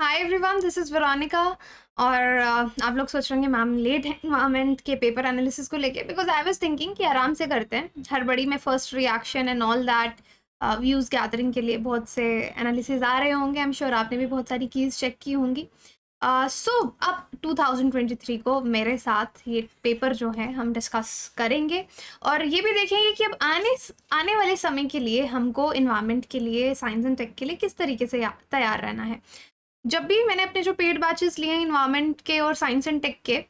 Hi everyone this is Varanika और uh, आप लोग सोच रहे होंगे मैम लेट है इन्वायरमेंट के पेपर एनालिसिस को लेके बिकॉज आई वाज थिंकिंग कि आराम से करते हैं हर बड़ी में first reaction and all that views gathering के लिए बहुत से एनालिसिस आ रहे होंगे आई एम श्योर आपने भी बहुत सारी कीज़ चेक की होंगी सो uh, so, अब 2023 को मेरे साथ ये पेपर जो है हम डिस्कस करेंगे और ये भी देखेंगे कि अब आने आने वाले समय के लिए हमको इन्वायरमेंट के लिए साइंस एंड टेक के लिए किस तरीके से तैयार रहना है जब भी मैंने अपने जो पेड बैचेस लिए इन्वायरमेंट के और साइंस एंड टेक के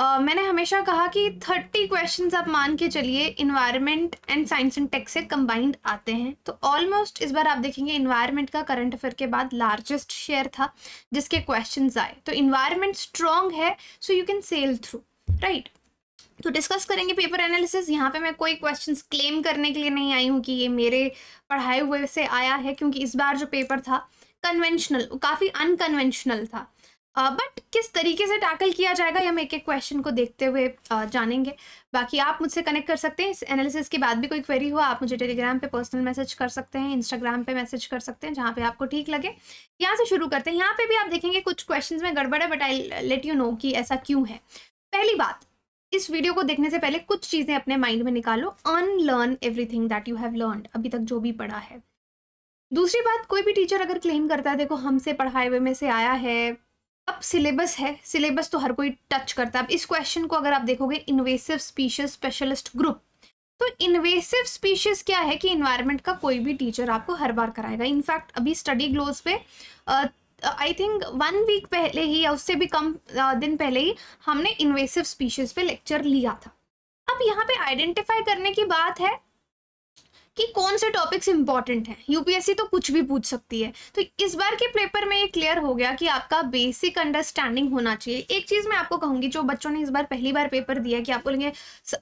Uh, मैंने हमेशा कहा कि थर्टी क्वेश्चन आप मान के चलिए environment and science and tech से कंबाइंड आते हैं तो ऑलमोस्ट इस बार आप देखेंगे इन्वायरमेंट का करंट अफेयर के बाद लार्जेस्ट शेयर था जिसके क्वेश्चन आए तो इन्वायरमेंट स्ट्रॉन्ग है so you can sail through right तो डिस्कस करेंगे पेपर एनालिसिस यहाँ पे मैं कोई क्वेश्चंस क्लेम करने के लिए नहीं आई हूँ कि ये मेरे पढ़ाए हुए से आया है क्योंकि इस बार जो पेपर था कन्वेंशनल काफ़ी अनकन्वेंशनल था बट uh, किस तरीके से टैकल किया जाएगा ये हम एक एक क्वेश्चन को देखते हुए uh, जानेंगे बाकी आप मुझसे कनेक्ट कर सकते हैं इस एनालिसिस के बाद भी कोई क्वेरी हो आप मुझे टेलीग्राम पे पर्सनल मैसेज कर सकते हैं इंस्टाग्राम पे मैसेज कर सकते हैं जहाँ पे आपको ठीक लगे यहाँ से शुरू करते हैं यहाँ पे भी आप देखेंगे कुछ क्वेश्चन में गड़बड़ है but I let you know कि ऐसा क्यों है पहली बात इस वीडियो को देखने से पहले कुछ चीज़ें अपने माइंड में निकालो unlearn everything that you have learn अभी तक जो भी पढ़ा है दूसरी बात कोई भी टीचर अगर क्लेम करता है देखो हमसे पढ़ाए हुए में से आया है अब सिलेबस है सिलेबस तो हर कोई टच करता है अब इस क्वेश्चन को अगर आप देखोगे इन्वेसिव स्पीशीज स्पेशलिस्ट ग्रुप तो इन्वेसिव स्पीशीज क्या है कि इन्वायरमेंट का कोई भी टीचर आपको हर बार कराएगा इनफैक्ट अभी स्टडी ग्लोज पे आई थिंक वन वीक पहले ही या उससे भी कम uh, दिन पहले ही हमने इन्वेसिव स्पीशीज पे लेक्चर लिया था अब यहाँ पे आइडेंटिफाई करने की बात है कि कौन से टॉपिक्स इंपॉर्टेंट हैं यूपीएससी तो कुछ भी पूछ सकती है तो इस बार के पेपर में ये क्लियर हो गया कि आपका बेसिक अंडरस्टैंडिंग होना चाहिए एक चीज़ मैं आपको कहूँगी जो बच्चों ने इस बार पहली बार पेपर दिया कि आप बोलेंगे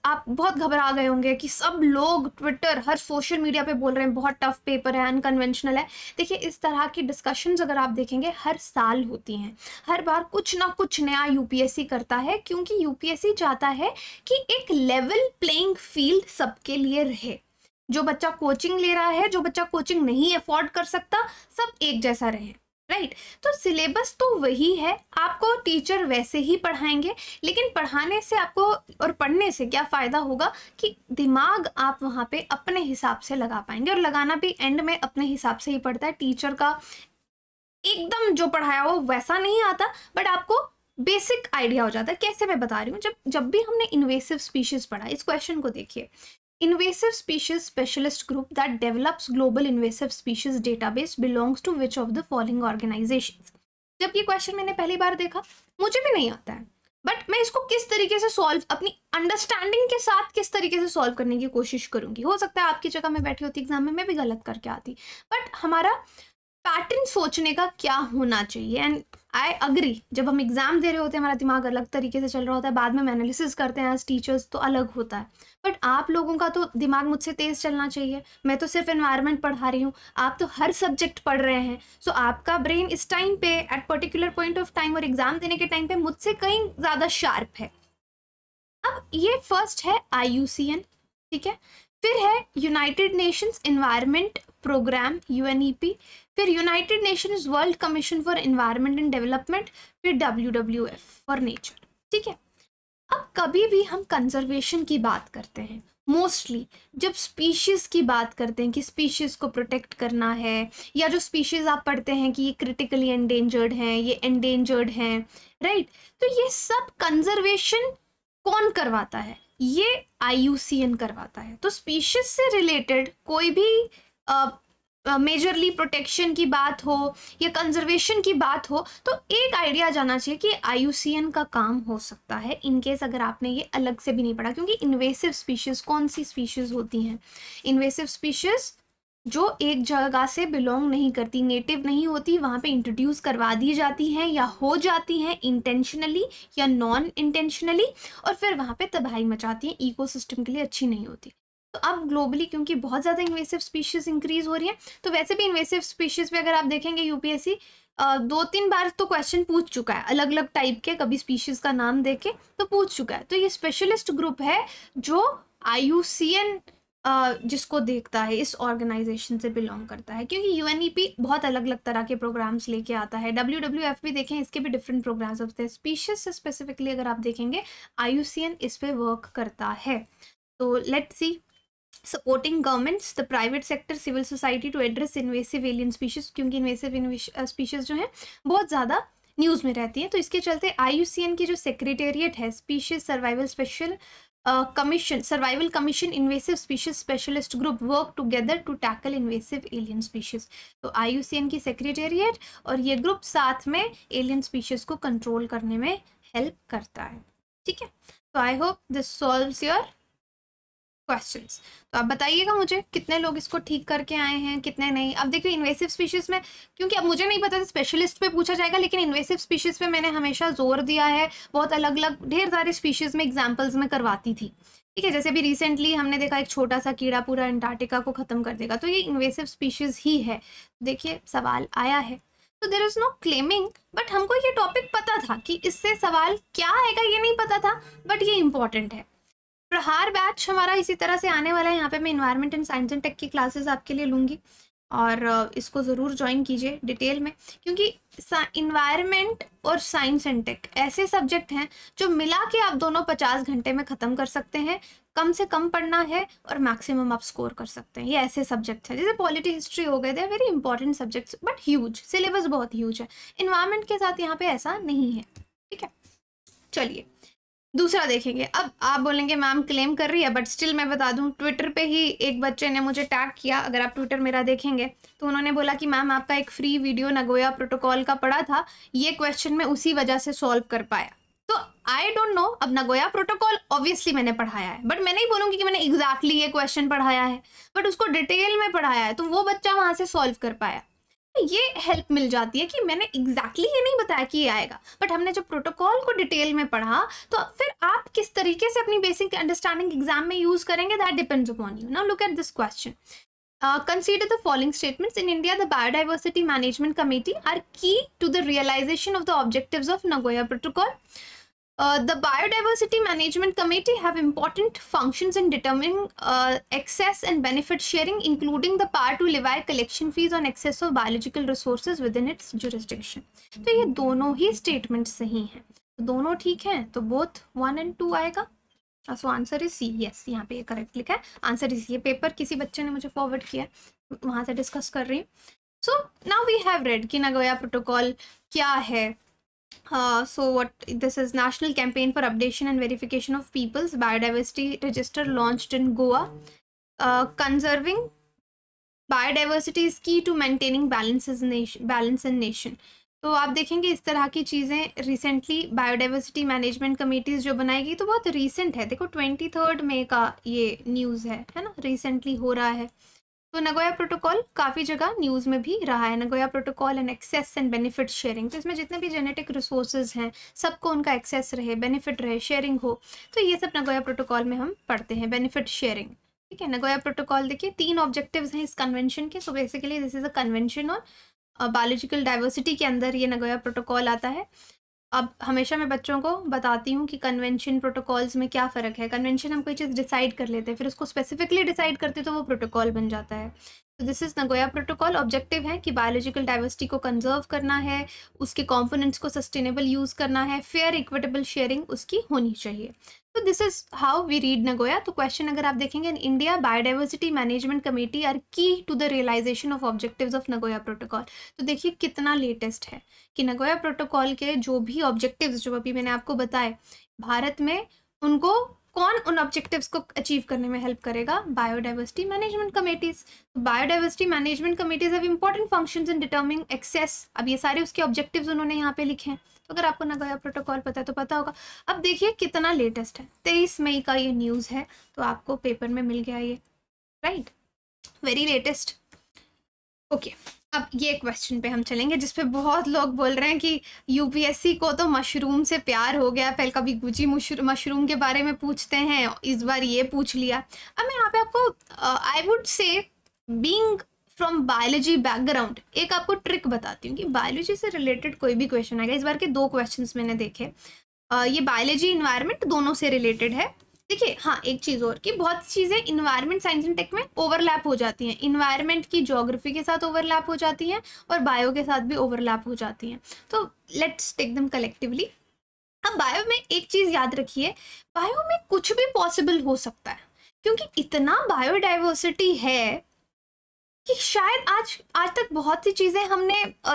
आप बहुत घबरा गए होंगे कि सब लोग ट्विटर हर सोशल मीडिया पर बोल रहे हैं बहुत टफ पेपर है अनकन्वेंशनल है देखिए इस तरह की डिस्कशंस अगर आप देखेंगे हर साल होती हैं हर बार कुछ ना कुछ नया यूपीएससी करता है क्योंकि यूपीएससी चाहता है कि एक लेवल प्लेइंग फील्ड सबके लिए रहे जो बच्चा कोचिंग ले रहा है जो बच्चा कोचिंग नहीं अफोर्ड कर सकता सब एक जैसा रहे राइट right. तो सिलेबस तो वही है आपको टीचर वैसे ही पढ़ाएंगे लेकिन पढ़ाने से आपको और पढ़ने से क्या फ़ायदा होगा कि दिमाग आप वहाँ पे अपने हिसाब से लगा पाएंगे और लगाना भी एंड में अपने हिसाब से ही पड़ता है टीचर का एकदम जो पढ़ाया वो वैसा नहीं आता बट आपको बेसिक आइडिया हो जाता है कैसे मैं बता रही हूँ जब जब भी हमने इन्वेसिव स्पीशीज़ पढ़ा इस क्वेश्चन को देखिए Invasive species specialist group that develops global invasive species database belongs to which of the following organizations? जब ये क्वेश्चन मैंने पहली बार देखा मुझे भी नहीं आता है बट मैं इसको किस तरीके से सॉल्व अपनी अंडरस्टैंडिंग के साथ किस तरीके से सॉल्व करने की कोशिश करूंगी हो सकता है आपकी जगह में बैठी होती एग्जाम में मैं भी गलत करके आती बट हमारा पैटर्न सोचने का क्या होना चाहिए एंड आई अग्री जब हम एग्ज़ाम दे रहे होते हैं हमारा दिमाग अलग तरीके से चल रहा होता है बाद में हम एनालिसिस करते हैं एज टीचर्स तो अलग होता है बट आप लोगों का तो दिमाग मुझसे तेज़ चलना चाहिए मैं तो सिर्फ इन्वायरमेंट पढ़ा रही हूँ आप तो हर सब्जेक्ट पढ़ रहे हैं सो so, आपका ब्रेन इस टाइम पे at particular point of time और एग्ज़ाम देने के टाइम पे मुझसे कहीं ज़्यादा शार्प है अब ये फर्स्ट है आई ठीक है फिर है United Nations Environment Programme U फिर United Nations World Commission for Environment and Development फिर W W F for Nature ठीक है अब कभी भी हम कंजर्वेशन की बात करते हैं मोस्टली जब स्पीशीज़ की बात करते हैं कि स्पीशीज़ को प्रोटेक्ट करना है या जो स्पीशीज़ आप पढ़ते हैं कि ये क्रिटिकली एंडेंजर्ड हैं ये एंडेंजर्ड हैं राइट तो ये सब कंजर्वेशन कौन करवाता है ये आई करवाता है तो स्पीशीज़ से रिलेटेड कोई भी मेजरली uh, प्रोटेक्शन की बात हो या कंजर्वेशन की बात हो तो एक आइडिया जाना चाहिए कि आई का काम हो सकता है इनकेस अगर आपने ये अलग से भी नहीं पढ़ा क्योंकि इन्वेसिव स्पीशीज़ कौन सी स्पीशीज़ होती हैं इन्वेसिव स्पीशीज़ जो एक जगह से बिलोंग नहीं करती नेटिव नहीं होती वहाँ पे इंट्रोड्यूस करवा दी जाती हैं या हो जाती हैं इंटेंशनली या नॉन इंटेंशनली और फिर वहाँ पे तबाही मचाती हैं इकोसिस्टम के लिए अच्छी नहीं होती तो अब ग्लोबली क्योंकि बहुत ज़्यादा इन्वेसिव स्पीशीज़ इंक्रीज़ हो रही हैं तो वैसे भी इन्वेसिव स्पीशीज़ पे अगर आप देखेंगे यूपीएससी दो तीन बार तो क्वेश्चन पूछ चुका है अलग अलग टाइप के कभी स्पीशीज़ का नाम देखे तो पूछ चुका है तो ये स्पेशलिस्ट ग्रुप है जो आई जिसको देखता है इस ऑर्गेनाइजेशन से बिलोंग करता है क्योंकि यू e बहुत अलग अलग तरह के प्रोग्राम्स लेके आता है डब्ल्यू भी देखें इसके भी डिफरेंट प्रोग्राम्स होते हैं स्पीशीज से स्पेसिफिकली अगर आप देखेंगे आई इस पर वर्क करता है तो let see supporting governments the private sector civil society to address invasive alien species क्योंकि इन्वेसिव स्पीशीज जो हैं बहुत ज़्यादा न्यूज़ में रहती हैं तो इसके चलते आई की जो सेक्रेटेरिएट है species survival special commission survival commission invasive species specialist group work together to tackle invasive alien species तो आई की सेक्रेटेरिएट और ये ग्रुप साथ में एलियन स्पीशीज को कंट्रोल करने में हेल्प करता है ठीक है तो I hope this solves your question तो आप बताइएगा मुझे कितने लोग इसको ठीक करके आए हैं कितने नहीं अब देखिए इन्वेसिव स्पीशीज़ में क्योंकि अब मुझे नहीं पता था स्पेशलिस्ट पे पूछा जाएगा लेकिन इन्वेसिव स्पीशीज़ पे मैंने हमेशा जोर दिया है बहुत अलग अलग ढेर सारे स्पीशीज़ में एग्जाम्पल्स में करवाती थी ठीक है जैसे भी रिसेंटली हमने देखा एक छोटा सा कीड़ा पूरा अंटार्टिका को ख़त्म कर देगा तो ये इन्वेसिव स्पीशीज़ ही है देखिए सवाल आया है तो there is no claiming but हमको ये टॉपिक पता था कि इससे सवाल क्या आएगा ये नहीं पता था बट ये इम्पॉर्टेंट है प्रहार बैच हमारा इसी तरह से आने वाला है यहाँ पे मैं environment and science and tech की क्लासेस आपके लिए लूँगी और इसको ज़रूर ज्वाइन कीजिए डिटेल में क्योंकि इन्वायरमेंट और साइंस एंड टेक ऐसे सब्जेक्ट हैं जो मिला के आप दोनों पचास घंटे में ख़त्म कर सकते हैं कम से कम पढ़ना है और मैक्सिमम आप स्कोर कर सकते हैं ये ऐसे सब्जेक्ट हैं जैसे पॉलिटी हिस्ट्री हो गए थे very important subjects but huge syllabus बहुत ह्यूज है इन्वायरमेंट के साथ यहाँ पे ऐसा नहीं है ठीक है चलिए दूसरा देखेंगे अब आप बोलेंगे मैम क्लेम कर रही है बट स्टिल मैं बता दूं ट्विटर पे ही एक बच्चे ने मुझे टैग किया अगर आप ट्विटर मेरा देखेंगे तो उन्होंने बोला कि मैम आपका एक फ्री वीडियो नगोया प्रोटोकॉल का पड़ा था ये क्वेश्चन मैं उसी वजह से सॉल्व कर पाया तो आई डोंट नो अब नगोया प्रोटोकॉल ऑब्वियसली मैंने पढ़ाया है बट मैं नहीं बोलूंगी कि मैंने एग्जैक्टली exactly ये क्वेश्चन पढ़ाया है बट उसको डिटेल में पढ़ाया है तो वो बच्चा वहाँ से सॉल्व कर पाया ये हेल्प मिल जाती है कि मैंने एग्जैक्टली exactly ये नहीं बताया कि ये आएगा बट हमने जो प्रोटोकॉल को डिटेल में पढ़ा तो फिर आप किस तरीके से अपनी बेसिक अंडरस्टैंडिंग एग्जाम में यूज करेंगे that depends upon you now look at this question consider the following statements in India the biodiversity management committee are key to the realization of the objective of Nagoya protocol the Biodiversity Management Committee have important functions in determining uh, excess and benefit sharing, including the power to levy collection fees on excess of biological resources within its jurisdiction. to ye dono hi statements sahi hain to dono theek hain to both 1 and two आएगा so answer is C yes यहाँ पे correct लिखा है answer is ये paper किसी बच्चे ने मुझे फॉरवर्ड किया वहाँ से डिस्कस कर रही हूँ so now we have read कि नगोया प्रोटोकॉल क्या है Uh, so what this is national campaign for updation and verification of people's biodiversity register launched in goa uh, conserving biodiversity is key to maintaining balances in nation balance in nation तो आप देखेंगे इस तरह की चीज़ें recently biodiversity management committees जो बनाई गई तो बहुत रिसेंट है देखो ट्वेंटी थर्ड मे का ये न्यूज़ है है ना रिसेंटली हो रहा है तो नगोया प्रोटोकॉल काफ़ी जगह न्यूज़ में भी रहा है Nagoya protocol and access and benefit sharing तो इसमें जितने भी जेनेटिक रिसोर्सेज हैं सबको उनका एक्सेस रहे बेनिफिट रहे शेयरिंग हो तो ये सब नगोया प्रोटोकॉल में हम पढ़ते हैं बेनिफिट शेयरिंग ठीक है नगोया प्रोटोकॉल देखिए तीन ऑब्जेक्टिव्स हैं इस कन्वेंशन के so basically this is a convention और बायोलॉजिकल डाइवर्सिटी के अंदर ये नगोया प्रोटोकॉल आता है अब हमेशा मैं बच्चों को बताती हूँ कि कन्वेंशन प्रोटोकॉल्स में क्या फ़र्क है कन्वेंशन हम कोई चीज़ डिसाइड कर लेते हैं फिर उसको स्पेसिफिकली डिसाइड करते तो वो प्रोटोकॉल बन जाता है तो this is Nagoya protocol objective है कि बायोलॉजिकल डाइवर्सिटी को कंजर्व करना है उसके कॉम्पोनेंट्स को सस्टेनेबल यूज़ करना है फेयर इक्विटेबल शेयरिंग उसकी होनी चाहिए तो this is how we read Nagoya तो क्वेश्चन अगर आप देखेंगे in India biodiversity management committee are key to the realization of objectives of Nagoya protocol तो देखिए कितना लेटेस्ट है कि नगोया प्रोटोकॉल के जो भी ऑब्जेक्टिव जो अभी मैंने आपको बताए भारत में उनको कौन उन ऑब्जेक्टिव्स को अचीव करने में हेल्प करेगा biodiversity management committees biodiversity management committees have important functions in determining access अब ये सारे उसके ऑब्जेक्टिव्स उन्होंने यहाँ पे लिखे हैं तो अगर आपको नगोया प्रोटोकॉल पता है तो पता होगा अब देखिए कितना लेटेस्ट है तेईस मई का ये न्यूज़ है तो आपको पेपर में मिल गया ये राइट वेरी लेटेस्ट ओके अब ये क्वेश्चन पे हम चलेंगे जिसपे बहुत लोग बोल रहे हैं कि यूपीएससी को तो मशरूम से प्यार हो गया पहले कभी गुजी मशरूम के बारे में पूछते हैं इस बार ये पूछ लिया अब मैं यहाँ पे आपको I would say being from biology background एक आपको ट्रिक बताती हूँ कि बायोलॉजी से रिलेटेड कोई भी क्वेश्चन आएगा इस बार के दो क्वेश्चन मैंने देखे आ, ये बायोलॉजी इन्वायरमेंट दोनों से रिलेटेड है देखिए हाँ एक चीज़ और कि बहुत चीज़ें इन्वायरमेंट साइंस एंड टेक में ओवरलैप हो जाती हैं इन्वायरमेंट की जोग्राफी के साथ ओवरलैप हो जाती हैं और बायो के साथ भी ओवरलैप हो जाती हैं तो लेट्स टेक दम कलेक्टिवली अब बायो में एक चीज़ याद रखिए बायो में कुछ भी पॉसिबल हो सकता है क्योंकि इतना बायोडाइवर्सिटी है कि शायद आज आज तक बहुत सी चीज़ें हमने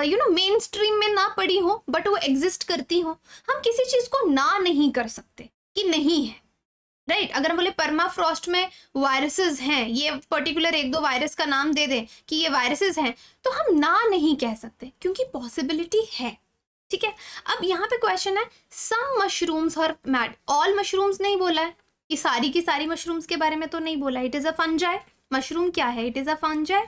यू नो मेन स्ट्रीम में ना पढ़ी हो बट वो एग्जिस्ट करती हो हम किसी चीज़ को ना नहीं कर सकते कि नहीं है राइट right, अगर हम बोले परमाफ्रॉस्ट में वायरसेस हैं ये पर्टिकुलर एक दो वायरस का नाम दे दें कि ये वायरसेस हैं तो हम ना नहीं कह सकते क्योंकि पॉसिबिलिटी है ठीक है अब यहाँ पे क्वेश्चन है सम मशरूम्स और मैट ऑल मशरूम्स नहीं बोला है कि सारी की सारी मशरूम्स के बारे में तो नहीं बोला it is a fungi mushroom क्या है इट इज़ अ फंजाई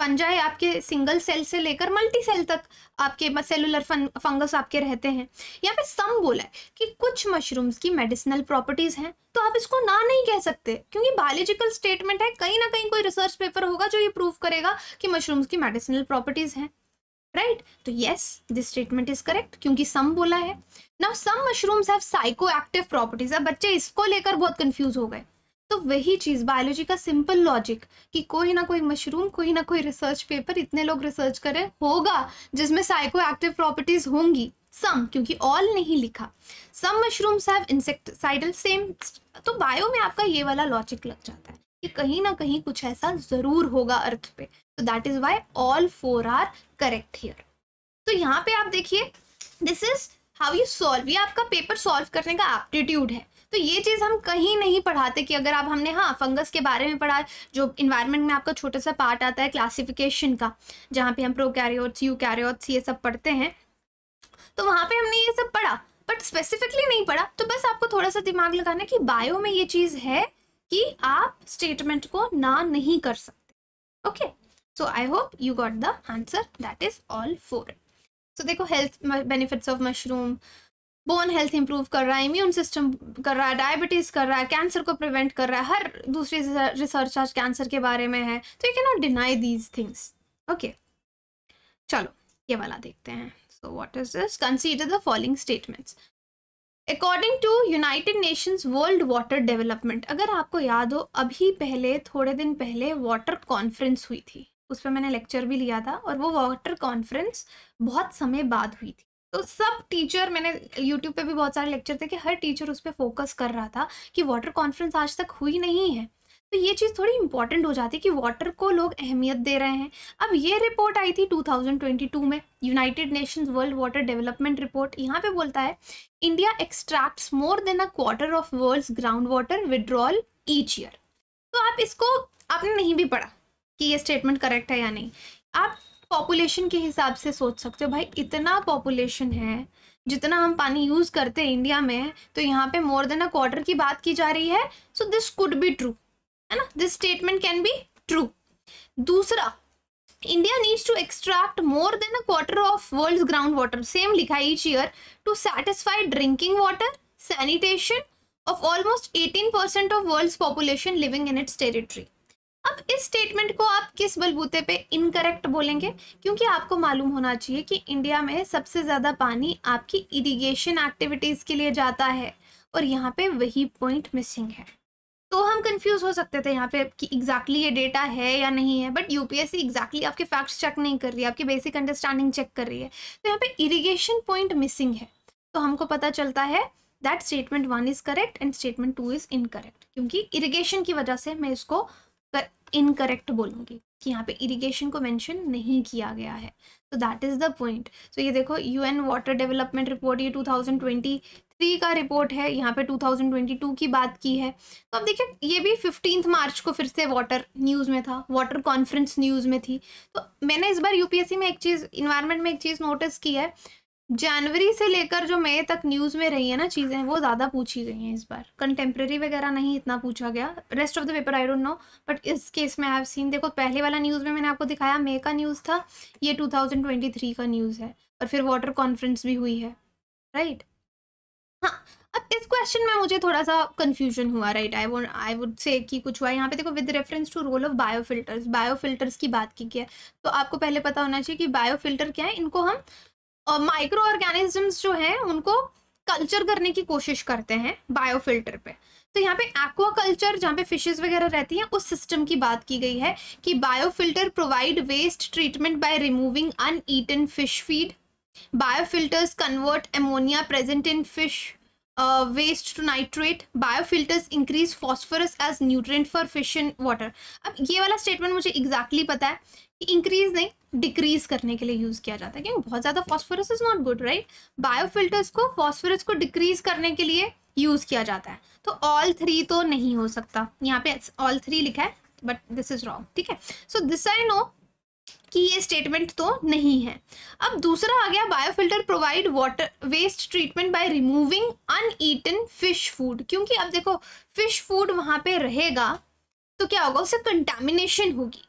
बन जाए आपके सिंगल सेल से लेकर मल्टी सेल तक आपके सेलुलर फंगस आपके रहते हैं यहाँ पे सम बोला है कि कुछ मशरूम्स की मेडिसिनल प्रॉपर्टीज़ हैं तो आप इसको ना नहीं कह सकते क्योंकि बायोलॉजिकल स्टेटमेंट है कहीं ना कहीं कोई रिसर्च पेपर होगा जो ये प्रूव करेगा कि मशरूम्स की मेडिसिनल प्रॉपर्टीज़ हैं राइट तो yes this statement is correct क्योंकि सम बोला है now some mushrooms have psychoactive properties अब बच्चे इसको लेकर बहुत कंफ्यूज हो गए तो वही चीज़ बायोलॉजी का सिंपल लॉजिक कि कोई ना कोई मशरूम कोई ना कोई रिसर्च पेपर इतने लोग रिसर्च करें होगा जिसमें साइको एक्टिव प्रॉपर्टीज होंगी सम क्योंकि ऑल नहीं लिखा some mushrooms have insecticidal same तो बायो में आपका ये वाला लॉजिक लग जाता है कि कहीं ना कहीं कुछ ऐसा ज़रूर होगा अर्थ पे तो that is why all four are correct here तो यहाँ पे आप देखिए this is how you solve ये आपका पेपर सॉल्व करने का एप्टीट्यूड है तो ये चीज़ हम कहीं नहीं पढ़ाते कि अगर आप हमने हाँ फंगस के बारे में पढ़ा जो इन्वायरमेंट में आपका छोटा सा पार्ट आता है क्लासिफिकेशन का जहाँ पे हम प्रो कैरियोट्स यू कैरियोट्स ये सब पढ़ते हैं तो वहाँ पे हमने ये सब पढ़ा बट स्पेसिफिकली नहीं पढ़ा तो बस आपको थोड़ा सा दिमाग लगाना कि बायो में ये चीज़ है कि आप स्टेटमेंट को ना नहीं कर सकते okay so I hope you got the answer that is all four so देखो health benefits of mushroom bone health improve कर रहा है इम्यून सिस्टम कर रहा है डायबिटीज़ कर रहा है कैंसर को प्रिवेंट कर रहा है हर दूसरी रिसर्च आज कैंसर के बारे में है तो you can not deny these things okay चलो ये वाला देखते हैं so what is this consider the following statements according to United Nations world water development अगर आपको याद हो अभी पहले थोड़े दिन पहले वाटर कॉन्फ्रेंस हुई थी उस पर मैंने लेक्चर भी लिया था और वो वाटर कॉन्फ्रेंस बहुत समय बाद हुई थी तो सब टीचर मैंने यूट्यूब पे भी बहुत सारे लेक्चर थे कि हर टीचर उस पर फोकस कर रहा था कि वाटर कॉन्फ्रेंस आज तक हुई नहीं है तो ये चीज़ थोड़ी इंपॉर्टेंट हो जाती है कि वाटर को लोग अहमियत दे रहे हैं अब ये रिपोर्ट आई थी 2022 में United Nations world water development report यहाँ पे बोलता है India extracts more than a quarter of world ground water withdrawal each year तो आप इसको आपने नहीं भी पढ़ा कि ये स्टेटमेंट करेक्ट है या नहीं आप पॉपुलेशन के हिसाब से सोच सकते हो भाई इतना पॉपुलेशन है जितना हम पानी यूज़ करते हैं इंडिया में तो यहाँ पे मोर देन अ क्वार्टर की बात की जा रही है so this could be true है ना this statement can be true दूसरा India needs to extract more than a quarter of world ground water same लिखा each year to satisfy drinking water of almost eighteen percent of world population living in its territory अब इस statement को आप किस बलबूते पे incorrect बोलेंगे क्योंकि आपको मालूम होना चाहिए कि इंडिया में सबसे ज़्यादा पानी आपकी इरिगेशन एक्टिविटीज़ के लिए जाता है और यहाँ पे वही पॉइंट मिसिंग है तो हम कंफ्यूज हो सकते थे यहाँ पे कि एग्जैक्टली ये डेटा है या नहीं है बट यूपीएससी एग्जैक्टली आपके फैक्ट्स चेक नहीं कर रही है आपकी बेसिक अंडरस्टैंडिंग चेक कर रही है तो यहाँ पे इरिगेशन पॉइंट मिसिंग है तो हमको पता चलता है that statement one is correct and statement two is incorrect क्योंकि इरीगेशन की वजह से मैं इसको कर इनकरेक्ट बोलूँगी कि यहाँ पे इरिगेशन को मेंशन नहीं किया गया है तो दैट इज़ द पॉइंट तो ये देखो यूएन वाटर डेवलपमेंट रिपोर्ट ये 2023 का रिपोर्ट है यहाँ पे 2022 की बात की है तो अब देखिए ये भी फिफ्टीन मार्च को फिर से वाटर न्यूज़ में था वाटर कॉन्फ्रेंस न्यूज़ में थी तो मैंने इस बार यूपीएससी में एक चीज़ इन्वायरमेंट में एक चीज़ नोटिस की है जनवरी से लेकर जो मई तक न्यूज़ में रही है ना चीज़ें वो ज़्यादा पूछी गई हैं इस बार कंटेम्प्रेरी वगैरह नहीं इतना पूछा गया rest of the paper I don't know but इस केस में आई हैव सीन देखो पहले वाला न्यूज़ में मैंने आपको दिखाया मई का न्यूज़ था ये 2023 का न्यूज़ है और फिर वाटर कॉन्फ्रेंस भी हुई है राइट हाँ अब इस क्वेश्चन में मुझे थोड़ा सा कन्फ्यूजन हुआ right I vote I would say कि कुछ हुआ यहाँ पे देखो with reference to role of biofilters biofilters biofilters की बात की गई है तो आपको पहले पता होना चाहिए कि बायो फिल्टर क्या है इनको हम माइक्रो ऑर्गेनिजम्स जो हैं उनको कल्चर करने की कोशिश करते हैं बायोफिल्टर पे तो यहाँ पे एक्वा कल्चर जहाँ पे फिशेज वगैरह रहती हैं उस सिस्टम की बात की गई है कि biofilter provide waste treatment by removing uneaten fish feed biofilters convert ammonia present in fish waste to nitrate biofilters increase phosphorus as nutrient for fish in water अब ये वाला स्टेटमेंट मुझे एग्जैक्टली exactly पता है इंक्रीज नहीं decrease करने के लिए यूज किया जाता है क्योंकि बहुत ज्यादा phosphorus is not good right biofilters को फॉस्फोरस को डिक्रीज करने के लिए यूज किया जाता है तो ऑल थ्री तो नहीं हो सकता यहाँ पे ऑल थ्री लिखा है बट दिस इज रॉन्ग ठीक है सो दिस आई नो कि ये स्टेटमेंट तो नहीं है अब दूसरा आ गया biofilter provide water waste treatment by removing uneaten fish food क्योंकि अब देखो फिश फूड वहां पे रहेगा तो क्या होगा उससे कंटेमिनेशन होगी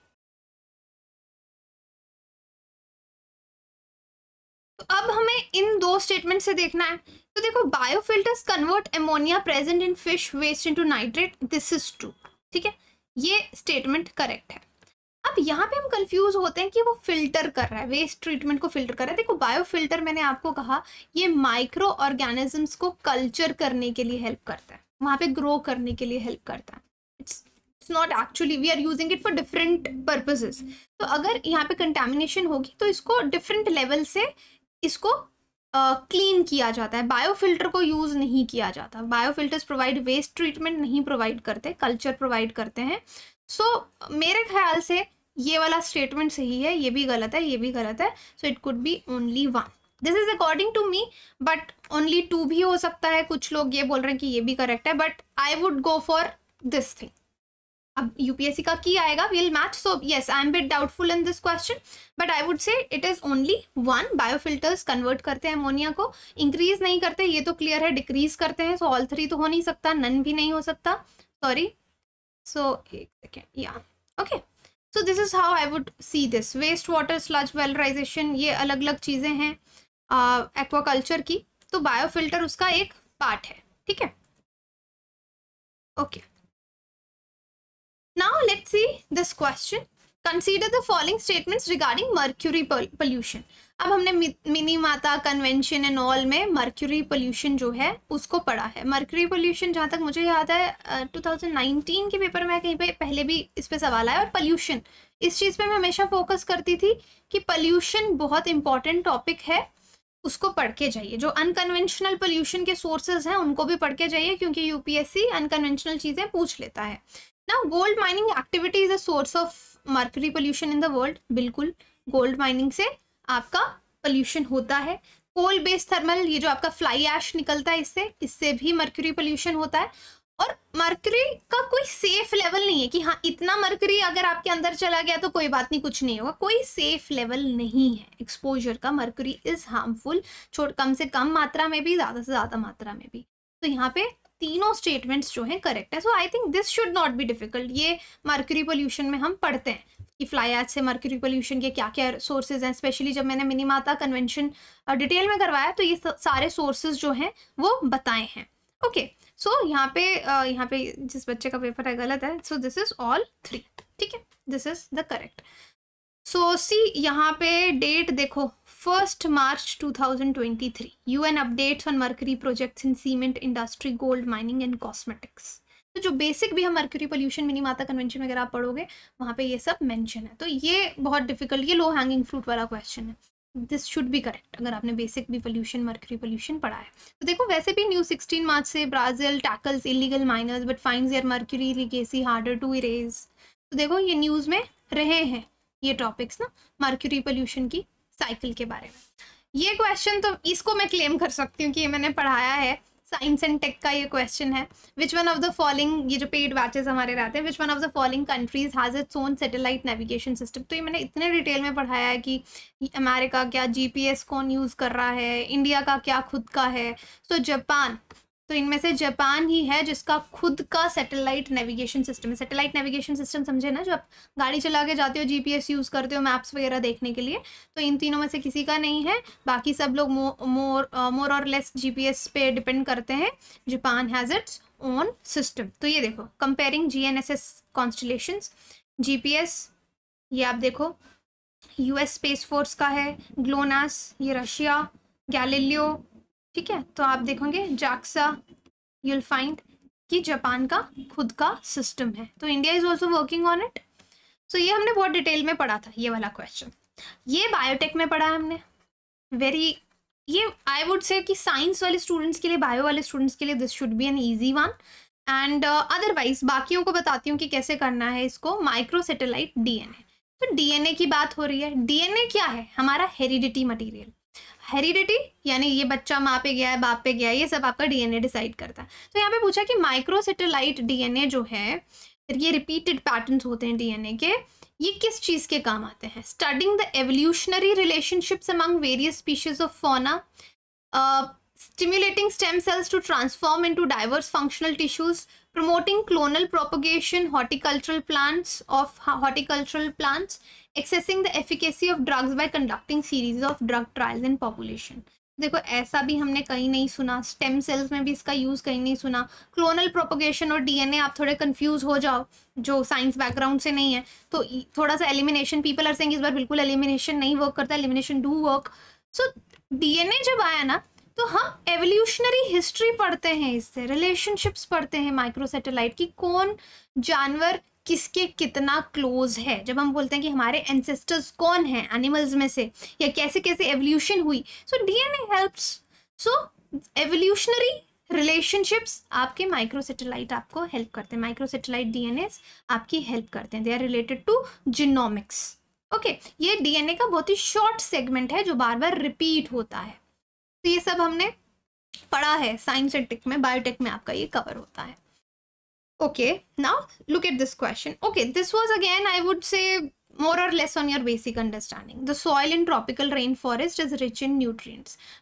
अब हमें इन दो स्टेटमेंट से देखना है तो देखो biofilters convert ammonia present in fish waste into nitrate this is true ठीक है ये स्टेटमेंट करेक्ट है अब यहाँ पे हम कंफ्यूज होते हैं कि वो फिल्टर कर रहा है वेस्ट ट्रीटमेंट को फिल्टर कर रहा है देखो बायोफिल्टर मैंने आपको कहा ये माइक्रो ऑर्गेनिजम्स को कल्चर करने के लिए हेल्प करता है वहाँ पे ग्रो करने के लिए हेल्प करता है it's it's not actually we are using it for different purposes तो अगर यहाँ पे कंटेमिनेशन होगी तो इसको डिफरेंट लेवल से इसको क्लीन uh, किया जाता है बायोफिल्टर को यूज़ नहीं किया जाता बायोफिल्टर्स प्रोवाइड वेस्ट ट्रीटमेंट नहीं प्रोवाइड करते कल्चर प्रोवाइड करते हैं सो so, मेरे ख्याल से ये वाला स्टेटमेंट सही है ये भी गलत है ये भी गलत है so it could be only one this is according to me but only two भी हो सकता है कुछ लोग ये बोल रहे हैं कि ये भी करेक्ट है but I would go for this thing अब यूपीएससी का की आएगा will match so yes I am bit doubtful in this question but I would say it is only one biofilters convert करते हैं ammonia को increase नहीं करते ये तो क्लियर है डिक्रीज करते हैं सो ऑल थ्री तो हो नहीं सकता नन भी नहीं हो सकता सॉरी सो एक सेकेंड या okay so this is how I would see this waste water sludge valorization ये अलग अलग चीज़ें हैं एक्वाकल्चर uh, की तो बायोफिल्टर उसका एक पार्ट है ठीक है okay okay. Now let's see this question. Consider the following statements regarding mercury pollution. अब हमने Minamata convention and all में मर्क्यूरी पोल्यूशन जो है उसको पढ़ा है मर्क्यूरी पोल्यूशन जहाँ तक मुझे याद है 2019 के पेपर में कहीं पे पहले भी इस पे सवाल आया और पोल्यूशन इस चीज़ पे मैं हमेशा फोकस करती थी कि पोल्यूशन बहुत इंपॉर्टेंट टॉपिक है उसको पढ़ के जाइए जो अनकन्वेंशनल पोल्यूशन के सोर्सेज हैं उनको भी पढ़ के जाइए क्योंकि यूपीएससी अनकन्वेंशनल चीज़ें पूछ लेता है now gold mining activity is a source of mercury pollution in the world बिल्कुल गोल्ड माइनिंग से आपका पोल्यूशन होता है कोल बेस्ड थर्मल ये जो आपका फ्लाई ऐश निकलता है इससे इससे भी मर्क्यूरी पोल्यूशन होता है और मर्क्यूरी का कोई सेफ लेवल नहीं है कि हाँ इतना मर्क्यूरी अगर आपके अंदर चला गया तो कोई बात नहीं कुछ नहीं होगा कोई सेफ लेवल नहीं है एक्सपोजर का मर्क्यूरी इज हार्मफुल छोट कम से कम मात्रा में भी ज़्यादा से ज़्यादा मात्रा में भी तो यहाँ पे तीनों स्टेटमेंट्स जो हैं करेक्ट है so I think this should not be difficult ये मर्क्यूरी पोल्यूशन में हम पढ़ते हैं कि फ्लाई एच से मर्क्यूरी पोल्यूशन के क्या क्या सोर्सेज हैं स्पेशली जब मैंने मिनीमाता कन्वेंशन डिटेल में करवाया तो ये सारे सोर्सेज जो हैं वो बताए हैं ओके सो यहाँ पे यहाँ पे जिस बच्चे का पेपर है गलत है so this is all three ठीक है this is the correct so C यहाँ पे डेट देखो 1st March 2023, UN updates on mercury projects in cement industry, gold mining and cosmetics. तो जो बेसिक भी है मर्क्यूरी पोल्यूशन माता कन्वेंशन वगैरह आप पढ़ोगे वहाँ पे ये सब मेंशन है तो ये बहुत डिफिकल्ट ये लो हैंगिंग फ्रूट वाला क्वेश्चन है दिस शुड भी करेक्ट अगर आपने बेसिक भी पोल्यूशन मर्क्यूरी पोल्यूशन पढ़ा है तो देखो वैसे भी न्यूज 16 मार्च से Brazil tackles illegal miners but fine यर mercury legacy harder to erase तो देखो ये न्यूज़ में रहे हैं ये टॉपिक्स ना मर्क्यूरी पोल्यूशन की साइकिल के बारे में ये क्वेश्चन तो इसको मैं क्लेम कर सकती हूँ कि ये मैंने पढ़ाया है साइंस एंड टेक का ये क्वेश्चन है which one of the following ये जो पेड बैचेस हमारे रहते हैं which one of the following countries has its own satellite navigation system तो ये मैंने इतने डिटेल में पढ़ाया है कि अमेरिका क्या जीपीएस कौन यूज़ कर रहा है इंडिया का क्या खुद का है सो जापान तो इनमें से जापान ही है जिसका खुद का सैटेलाइट नेविगेशन सिस्टम है सैटेलाइट नेविगेशन सिस्टम समझे ना जो आप गाड़ी चला के जाते हो जीपीएस यूज़ करते हो मैप्स वगैरह देखने के लिए तो इन तीनों में से किसी का नहीं है बाकी सब लोग मोर मोर और लेस जीपीएस पे डिपेंड करते हैं Japan has its own system तो ये देखो comparing G N S S P S ये आप देखो यूएस स्पेस फोर्स का है ग्लोनास ये रशिया गैलेलियो ठीक है तो आप देखोगे जाक्सा यूल फाइंड कि जापान का खुद का सिस्टम है तो India is also working on it so ये हमने बहुत डिटेल में पढ़ा था ये वाला क्वेश्चन ये बायोटेक में पढ़ा है हमने वेरी ये आई वुड से कि साइंस वाले स्टूडेंट्स के लिए बायो वाले स्टूडेंट्स के लिए this should be an easy one and otherwise बाकियों को बताती हूँ कि कैसे करना है इसको माइक्रो सेटेलाइट डीएनए तो डी की बात हो रही है डीएनए क्या है हमारा हेरिडिटी मटीरियल हेरिडिटी यानी ये बच्चा माँ पे गया है बाप पे गया है ये सब आपका डीएनए डिसाइड करता है तो यहाँ पे पूछा कि माइक्रोसेटेलाइट डीएनए जो है ये रिपीटेड पैटर्न्स होते हैं डीएनए के ये किस चीज़ के काम आते हैं studying the evolutionary relationships among various species of fauna stem cells to transform into diverse functional tissues promoting clonal propagation, horticultural plants of horticultural plants, accessing the efficacy of drugs by conducting series of drug trials in population. देखो ऐसा भी हमने कहीं नहीं सुना stem cells में भी इसका यूज़ कहीं नहीं सुना क्लोनल प्रोपोगेशन और डीएनए आप थोड़े कंफ्यूज हो जाओ जो साइंस बैकग्राउंड से नहीं है तो थोड़ा सा एलिमिनेशन पीपल आर सेइंग इस बार बिल्कुल एलिमिनेशन नहीं वर्क करता elimination do work so DNA जब आया ना तो हम एवोल्यूशनरी हिस्ट्री पढ़ते हैं इससे रिलेशनशिप्स पढ़ते हैं माइक्रोसेटेलाइट की कौन जानवर किसके कितना क्लोज है जब हम बोलते हैं कि हमारे एंसेस्टर्स कौन हैं एनिमल्स में से या कैसे कैसे एवोल्यूशन हुई so DNA helps so evolutionary relationships आपके माइक्रोसेटेलाइट आपको हेल्प करते हैं माइक्रोसेटेलाइट डीएनए आपकी हेल्प करते हैं they are related to genomics okay ये डीएनए का बहुत ही शॉर्ट सेगमेंट है जो बार बार रिपीट होता है तो ये सब हमने पढ़ा है साइंस एंड टेक में बायोटेक में आपका ये कवर होता है okay now look at this question okay this was again I would say more और less on your basic understanding the soil in tropical rain forest is rich in nutrients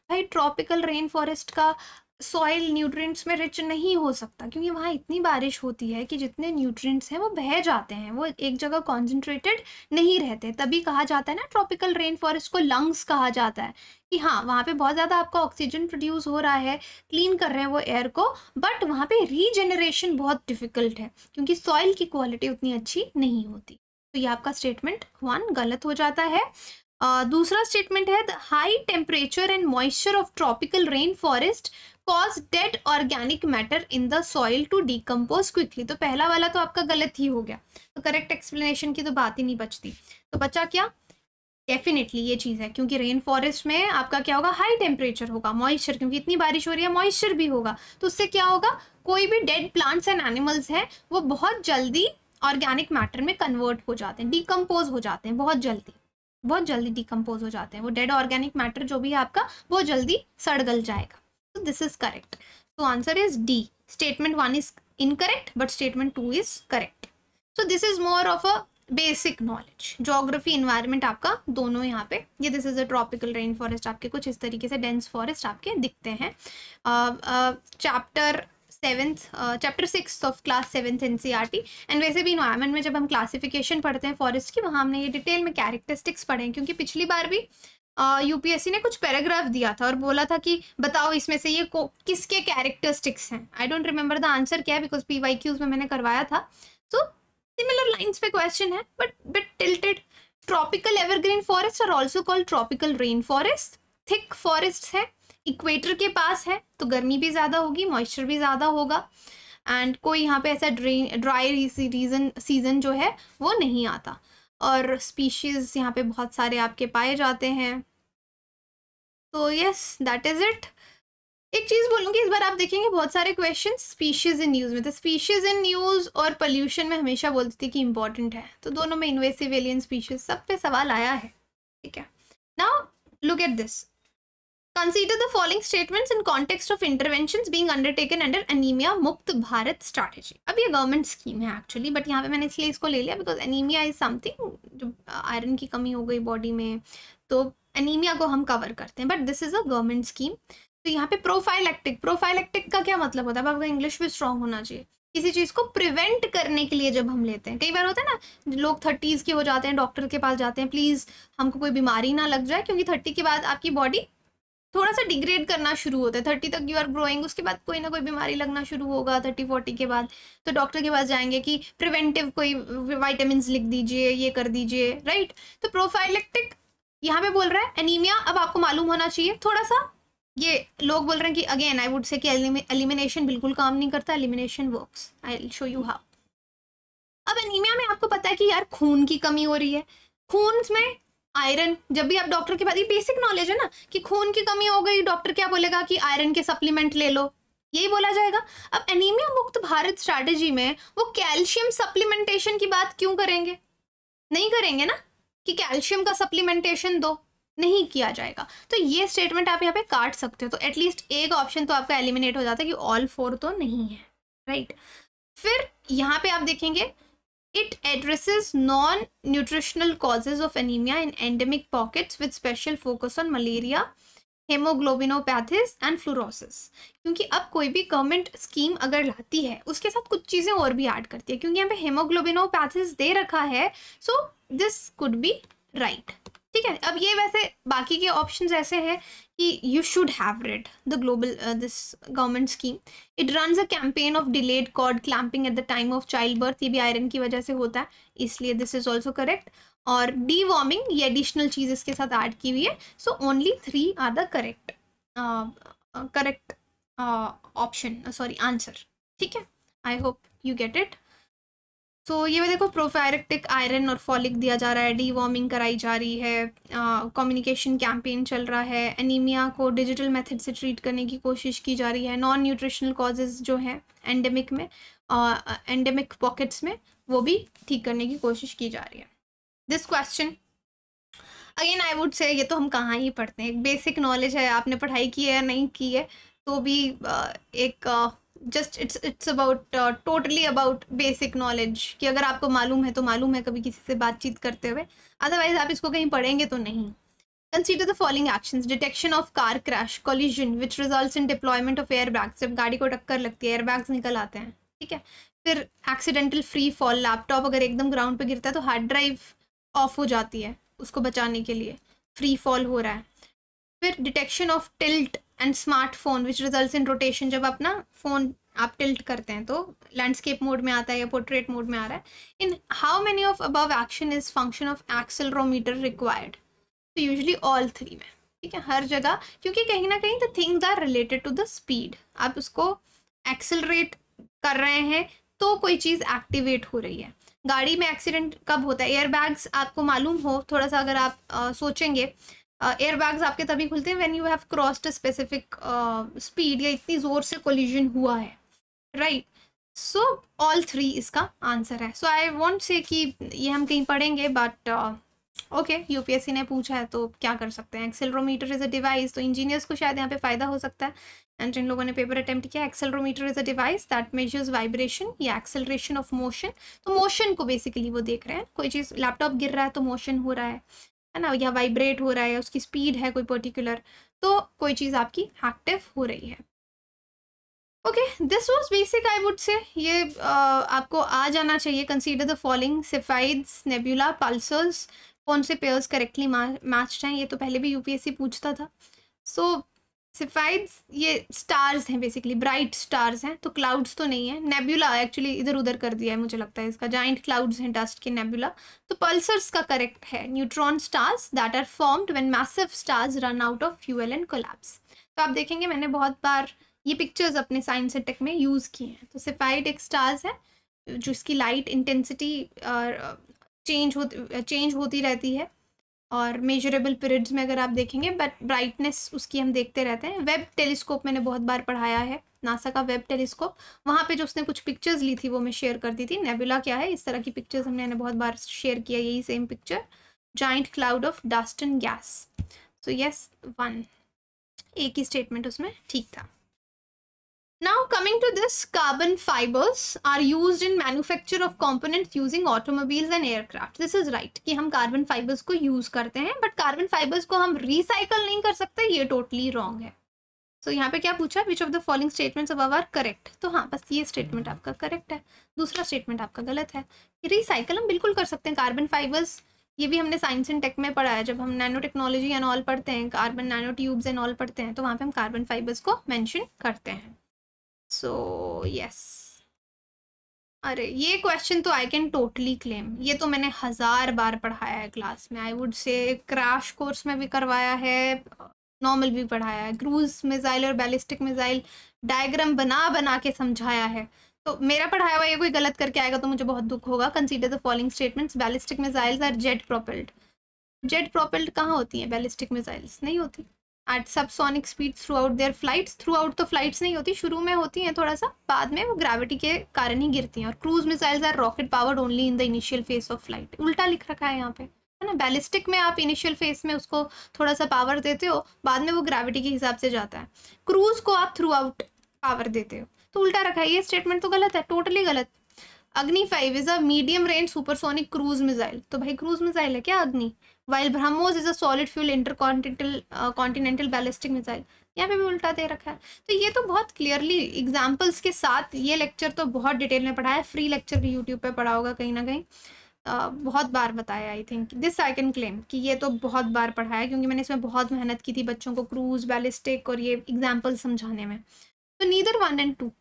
भाई tropical rain forest का soil nutrients में rich नहीं हो सकता क्योंकि वहाँ इतनी बारिश होती है कि जितने न्यूट्रिएंट्स हैं वो बह जाते हैं वो एक जगह कॉन्सेंट्रेटेड नहीं रहते तभी कहा जाता है ना ट्रॉपिकल रेन फॉरेस्ट को लंग्स कहा जाता है कि हाँ वहाँ पे बहुत ज़्यादा आपका ऑक्सीजन प्रोड्यूस हो रहा है क्लीन कर रहे हैं वो एयर को बट वहाँ पे रीजनरेशन बहुत डिफिकल्ट है क्योंकि सॉइल की क्वालिटी उतनी अच्छी नहीं होती तो ये आपका स्टेटमेंट वन गलत हो जाता है दूसरा स्टेटमेंट है the high temperature and moisture of tropical rain forest cause dead organic matter in the soil to decompose quickly तो पहला वाला तो आपका गलत ही हो गया तो करेक्ट एक्सप्लेनेशन की तो बात ही नहीं बचती तो बचा क्या डेफिनेटली ये चीज़ है क्योंकि रेन फॉरेस्ट में आपका क्या होगा हाई टेम्परेचर होगा मॉइस्चर क्योंकि इतनी बारिश हो रही है मॉइस्चर भी होगा तो उससे क्या होगा कोई भी डेड प्लांट्स एंड एनिमल्स हैं वो बहुत जल्दी ऑर्गेनिक मैटर में कन्वर्ट हो जाते हैं डीकम्पोज हो जाते हैं बहुत जल्दी बहुत जल्दी डिकम्पोज हो जाते हैं वो डेड ऑर्गेनिक मैटर जो भी है आपका बहुत जल्दी सड़गल जाएगा this is correct. So answer is D. Statement 1 is incorrect but statement 2 is correct. So this is more of a basic knowledge geography environment आपका दोनों यहाँ पे ये this is a tropical rain forest आपके कुछ इस तरीके से डेंस फॉरेस्ट आपके दिखते हैं chapter seventh chapter six of class seventh N C R T and वैसे भी इन्वायरमेंट में जब हम क्लासिफिकेशन पढ़ते हैं फॉरेस्ट की वहाँ हमने ये डिटेल में कैरेक्टरिस्टिक्स पढ़े हैं क्योंकि पिछली बार भी uh, यूपीएससी ने कुछ पैराग्राफ दिया था और बोला था कि बताओ इसमें से ये किसके कैरेक्टरिस्टिक्स हैं I don't remember the answer क्या है बिकॉज पी वाई क्यूज में मैंने करवाया था सो सिमिलर लाइन्स पे क्वेश्चन है but but tilted tropical evergreen forest और also called tropical rain forest thick forest है इक्वेटर के पास है तो गर्मी भी ज़्यादा होगी मॉइस्चर भी ज़्यादा होगा एंड कोई यहाँ पे ऐसा ड्रेन ड्राई रीजन सीजन जो है वो नहीं आता और स्पीशीज़ यहाँ पे बहुत सारे आपके पाए जाते हैं तो यस दैट इज़ इट एक चीज़ बोलूँगी इस बार आप देखेंगे बहुत सारे क्वेश्चन स्पीशीज़ इन न्यूज में तो स्पीशीज़ इन न्यूज और पोल्यूशन में हमेशा बोलती थी कि इम्पॉर्टेंट है तो दोनों में इन्वेसिव एलियन स्पीशीज सब पे सवाल आया है ठीक है now look at this Consider the following statements in context of interventions being undertaken under anemia mukt bharat strategy. अब ये government scheme है actually but यहाँ पे मैंने इसलिए इसको ले लिया because anemia is something जो iron की कमी हो गई body में तो anemia को हम cover करते हैं but this is a government scheme तो यहाँ पे प्रोफाइलेक्टिक प्रोफाइलेक्टिक का क्या मतलब होता है आपका इंग्लिश भी स्ट्रांग होना चाहिए किसी चीज़ को प्रिवेंट करने के लिए जब हम लेते हैं कई बार होता है ना लोग थर्टीज़ के हो जाते हैं डॉक्टर के पास जाते हैं प्लीज़ हमको कोई बीमारी ना लग जाए क्योंकि थर्टी के बाद आपकी बॉडी थोड़ा सा डिग्रेड करना शुरू होता है थर्टी तक यू आर ग्रोइंग उसके बाद कोई ना कोई बीमारी लगना शुरू होगा थर्टी फोर्टी के बाद तो डॉक्टर के पास जाएंगे कि प्रिवेंटिव कोई वाइटामिन लिख दीजिए ये कर दीजिए राइट तो प्रोफाइलेक्टिक यहाँ पे बोल रहा है एनीमिया अब आपको मालूम होना चाहिए थोड़ा सा ये लोग बोल रहे हैं कि अगेन आई वुड से कि एलिमिनेशन बिल्कुल काम नहीं करता elimination works I show you how अब एनीमिया में आपको पता है कि यार खून की कमी हो रही है खून में आयरन जब भी आप डॉक्टर के पास ये बेसिक नॉलेज है ना कि खून की कमी हो गई डॉक्टर क्या बोलेगा कि आयरन के सप्लीमेंट ले लो यही बोला जाएगा अब एनीमिया मुक्त भारत स्ट्रैटेजी में वो कैल्शियम सप्लीमेंटेशन की बात क्यों करेंगे नहीं करेंगे ना कि कैल्शियम का सप्लीमेंटेशन दो नहीं किया जाएगा तो ये स्टेटमेंट आप यहाँ पे काट सकते हो तो एटलीस्ट एक ऑप्शन तो आपका एलिमिनेट हो जाता है कि ऑल फोर तो नहीं है राइट right? फिर यहाँ पे आप देखेंगे It addresses non-nutritional causes of anemia in endemic pockets with special focus on malaria, haemoglobinopathies and fluorosis क्योंकि अब कोई भी गवर्नमेंट स्कीम अगर लाती है उसके साथ कुछ चीज़ें और भी ऐड करती है क्योंकि यहाँ पे हेमोग्लोबिनोपैथिस दे रखा है so this could be right ठीक है अब ये वैसे बाकी के ऑप्शंस ऐसे हैं कि you should have read the global this government scheme it run a campaign of delayed cord clamping at the time of child birth ये भी आयरन की वजह से होता है इसलिए दिस इज ऑल्सो करेक्ट और डी वार्मिंग ये एडिशनल चीज़ इसके साथ ऐड की हुई है so only three are the correct correct option sorry answer ठीक है I hope you get it so so, ये मैं देखो प्रोफायरेक्टिक आयरन और फॉलिक दिया जा रहा है डी वार्मिंग कराई जा रही है कम्युनिकेशन कैंपेन चल रहा है एनीमिया को डिजिटल मेथड से ट्रीट करने की कोशिश की जा रही है नॉन न्यूट्रिशनल कॉजेज़ जो हैं एंडेमिक में एंडेमिक uh, पॉकेट्स में वो भी ठीक करने की कोशिश की जा रही है this question again I would say ये तो हम कहाँ ही पढ़ते हैं बेसिक नॉलेज है आपने पढ़ाई की है नहीं की है तो भी uh, एक uh, just it's it's about totally about basic knowledge कि अगर आपको मालूम है तो मालूम है कभी किसी से बातचीत करते हुए अदरवाइज आप इसको कहीं पढ़ेंगे तो नहीं consider the following action detection of car crash collision which result in deployment of air bags जब गाड़ी को टक्कर लगती है एयर बैग्स निकल आते हैं ठीक है फिर एक्सीडेंटल फ्री फॉल लैपटॉप अगर एकदम ग्राउंड पर गिरता है तो हार्ड ड्राइव ऑफ हो जाती है उसको बचाने के लिए फ्री फॉल हो रहा है फिर detection of tilt and smartphone which result in rotation जब अपना फ़ोन आप टिल्ट करते हैं तो लैंडस्केप मोड में आता है या पोर्ट्रेट मोड में आ रहा है in how many of above action is function of accelerometer required तो यूजली ऑल थ्री में ठीक है हर जगह क्योंकि कहीं ना कहीं the things are related to the speed आप उसको एक्सेलरेट कर रहे हैं तो कोई चीज़ एक्टिवेट हो रही है गाड़ी में एक्सीडेंट कब होता है एयरबैग्स आपको मालूम हो थोड़ा सा अगर आप आ, सोचेंगे एयर uh, बैग्स आपके तभी खुलते हैं when you have crossed specific speed या इतनी ज़ोर से कोलिजन हुआ है राइट सो ऑल थ्री इसका आंसर है सो आई वॉन्ट से कि ये हम कहीं पढ़ेंगे बट ओके यूपीएससी ने पूछा है तो क्या कर सकते हैं एक्सेलरोमीटर इज़ अ डिवाइस तो इंजीनियर्स को शायद यहाँ पे फ़ायदा हो सकता है एंड जिन लोगों ने पेपर अटेम्प्ट किया accelerometer is a device that measures vibration या एक्सेलरेशन ऑफ मोशन तो मोशन को बेसिकली वो देख रहे हैं कोई चीज़ लैपटॉप गिर रहा है तो मोशन हो रहा है है ना या वाइब्रेट हो रहा है उसकी स्पीड है कोई पर्टिकुलर तो कोई चीज़ आपकी एक्टिव हो रही है okay this was basic I would say ये uh, आपको आ जाना चाहिए consider the following Cepheids nebula pulsars कौन से पेयर्स करेक्टली मैच्ड हैं ये तो पहले भी यूपीएससी पूछता था सो so, सिफाइड्स ये स्टार्स हैं बेसिकली ब्राइट स्टार्स हैं तो क्लाउड्स तो नहीं है नेबुला एक्चुअली इधर उधर कर दिया है मुझे लगता है इसका जाइंट क्लाउड्स हैं डस्ट के नेबुला तो पल्सर्स का करेक्ट है neutron stars that are formed when massive stars run out of fuel and collapse तो आप देखेंगे मैंने बहुत बार ये पिक्चर्स अपने साइंस एंड टेक में यूज़ किए हैं तो सिफाइड एक स्टार्स है जिसकी लाइट इंटेंसिटी चेंज होती चेंज होती रहती है और मेजरेबल पीरियड्स में अगर आप देखेंगे बट ब्राइटनेस उसकी हम देखते रहते हैं वेब टेलीस्कोप मैंने बहुत बार पढ़ाया है नासा का वेब टेलीस्कोप वहाँ पे जो उसने कुछ पिक्चर्स ली थी वो मैं शेयर कर दी थी नेबुला क्या है इस तरह की पिक्चर्स हमने बहुत बार शेयर किया यही same picture joint cloud of dust and gas so yes one एक ही स्टेटमेंट उसमें ठीक था Now coming to this, carbon fibers are used in manufacture of components using automobiles and aircraft. This is right कि हम carbon fibers को use करते हैं but carbon fibers को हम recycle नहीं कर सकते ये totally wrong है so, यहाँ पे क्या पूछा which of the following statements अब आर correct तो हाँ बस ये statement आपका correct है दूसरा statement आपका गलत है recycle हम बिल्कुल कर सकते हैं carbon fibers ये भी हमने साइंस एंड टेक में पढ़ा है जब हम नैनो टेक्नोलॉजी एंड ऑल पढ़ते हैं carbon nano tubes and all पढ़ते हैं तो वहाँ पे हम कार्बन फाइबर्स को मेंशन करते हैं सो यस अरे ये क्वेश्चन तो आई कैन टोटली क्लेम ये तो मैंने हज़ार बार पढ़ाया है क्लास में I would say crash course में भी करवाया है नॉर्मल भी पढ़ाया है क्रूज मिज़ाइल और बैलिस्टिक मिज़ाइल डायग्राम बना बना के समझाया है तो मेरा पढ़ाया हुआ ये कोई गलत करके आएगा तो मुझे बहुत दुख होगा consider the following statements ballistic missiles are jet propelled jet propelled कहाँ होती हैं बैलिस्टिक मिसाइल्स नहीं होती at subsonic speed throughout their flight throughout तो फ्लाइट्स नहीं होती शुरू में होती हैं थोड़ा सा बाद में वो ग्रेविटी के कारण ही गिरती हैं और cruise missiles are rocket powered only in the initial phase of flight उल्टा लिख रखा है यहाँ पे है ना बैलिस्टिक में आप इनिशियल फेज में उसको थोड़ा सा पावर देते हो बाद में वो ग्रेविटी के हिसाब से जाता है क्रूज को आप थ्रू आउट पावर देते हो तो उल्टा रखा है ये स्टेटमेंट तो गलत है टोटली गलत Agni five is a medium range supersonic cruise missile तो भाई क्रूज मिसाइल है क्या Agni while BrahMos is a solid fuel intercontinental continental ballistic missile यहाँ पे भी उल्टा दे रखा है तो ये तो बहुत क्लियरली एग्जाम्पल्स के साथ ये लेक्चर तो बहुत डिटेल में पढ़ा है फ्री लेक्चर भी यूट्यूब पर पढ़ा होगा कहीं ना कहीं Uh, बहुत बार बताया I think this I can claim कि ये तो बहुत बार पढ़ाया क्योंकि मैंने इसमें बहुत मेहनत की थी बच्चों को क्रूज बैलिस्टिक और ये एग्जाम्पल समझाने में तो नीदर वन एंड टू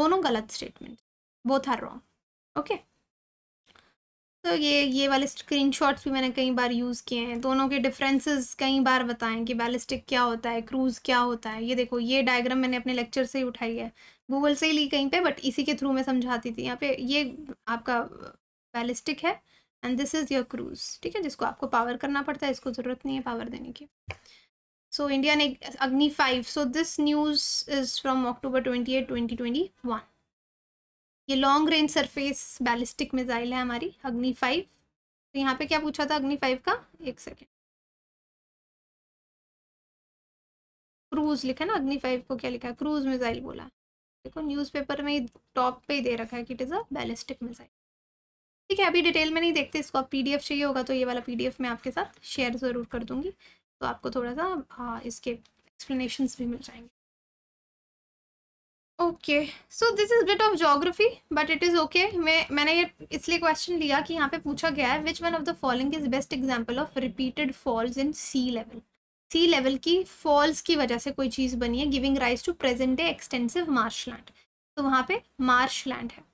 दोनों गलत statement both are wrong okay तो ये ये वाले स्क्रीनशॉट्स भी मैंने कई बार यूज़ किए हैं दोनों के डिफरेंसेस कई बार बताएं कि बैलिस्टिक क्या होता है क्रूज़ क्या होता है ये देखो ये डायग्राम मैंने अपने लेक्चर से ही उठाई है गूगल से ही ली कहीं पे बट इसी के थ्रू मैं समझाती थी यहाँ पे ये आपका बैलिस्टिक है and this is your cruise ठीक है जिसको आपको पावर करना पड़ता है इसको ज़रूरत नहीं है पावर देने की सो इंडिया ने Agni five so this news is from October twenty eight twenty twenty one ये long range surface ballistic missile है हमारी अग्नि फाइव तो यहाँ पे क्या पूछा था अग्नि फाइव का एक सेकेंड क्रूज लिखा ना अग्नि फाइव को क्या लिखा है क्रूज मिसाइल बोला देखो न्यूज़पेपर में टॉप पे ही दे रखा है कि it is a ballistic missile ठीक है अभी डिटेल में नहीं देखते इसको आप पी चाहिए होगा तो ये वाला पी मैं आपके साथ शेयर ज़रूर कर दूंगी तो आपको थोड़ा सा इसके एक्सप्लेनेशन भी मिल जाएंगे okay so this is bit of geography but it is okay मैं मैंने ये इसलिए क्वेश्चन लिया कि यहाँ पे पूछा गया है which one of the following is best example of repeated falls in sea level sea level की फॉल्स की वजह से कोई चीज़ बनी है giving rise to present day extensive marsh land तो वहाँ पे मार्श लैंड है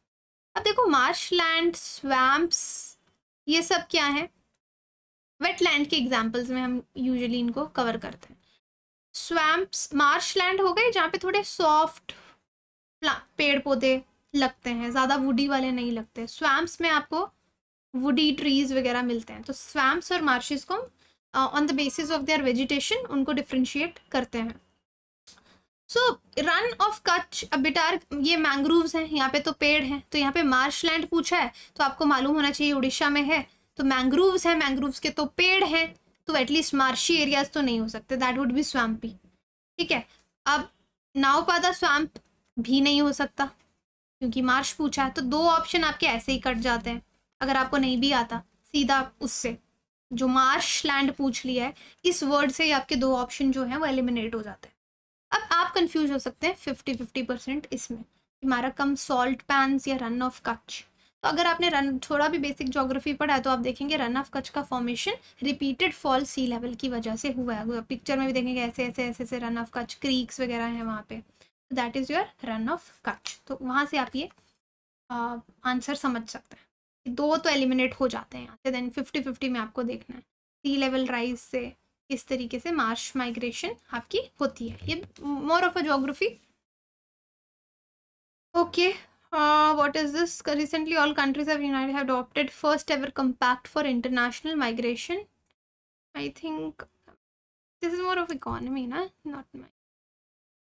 अब देखो मार्श लैंड स्वैम्प्स ये सब क्या है लैंड के एग्जाम्पल्स में हम यूजली इनको कवर करते हैं स्वैम्प्स मार्श लैंड हो गए जहाँ पे थोड़े सॉफ्ट पेड़ पौधे लगते हैं ज़्यादा वुडी वाले नहीं लगते स्वैम्प्स में आपको वुडी ट्रीज वगैरह मिलते हैं तो स्वैम्प्स और मार्शेस को on the basis of their vegetation उनको डिफ्रेंशिएट करते हैं सो रन ऑफ कच्छ बिटार ये मैंग्रोव्स हैं यहाँ पे तो पेड़ हैं तो यहाँ पे मार्श लैंड पूछा है तो आपको मालूम होना चाहिए उड़ीसा में है तो मैंग्रोव्स हैं मैंग्रोव्स के तो पेड़ हैं तो एटलीस्ट मार्शी एरियाज तो नहीं हो सकते दैट वुड बी स्वैम्पी ठीक है अब नाव पादा स्वैम्प भी नहीं हो सकता क्योंकि मार्श पूछा है तो दो ऑप्शन आपके ऐसे ही कट जाते हैं अगर आपको नहीं भी आता सीधा उससे जो मार्श लैंड पूछ लिया है इस वर्ड से ही आपके दो ऑप्शन जो हैं वो एलिमिनेट हो जाते हैं अब आप कंफ्यूज हो सकते हैं फिफ्टी फिफ्टी परसेंट इसमें हमारा कम सॉल्ट पैंस या रन ऑफ कच तो अगर आपने रन थोड़ा भी बेसिक जोग्राफी पढ़ा है तो आप देखेंगे रन ऑफ कच्छ का formation repeated fall sea level की वजह से हुआ है पिक्चर में भी देखेंगे ऐसे ऐसे ऐसे ऐसे रन ऑफ कच्छ क्रीक्स वगैरह हैं वहाँ पर that is your Rann of Kutch तो वहाँ से आप ये आंसर समझ सकते हैं दो तो एलिमिनेट हो जाते हैं यहाँ से देन फिफ्टी फिफ्टी में आपको देखना है सी लेवल राइज से इस तरीके से मार्श माइग्रेशन आपकी होती है ये more of a geography okay what is this recently all countries of united adopted first ever compact for international migration I think this is more of economy ना not my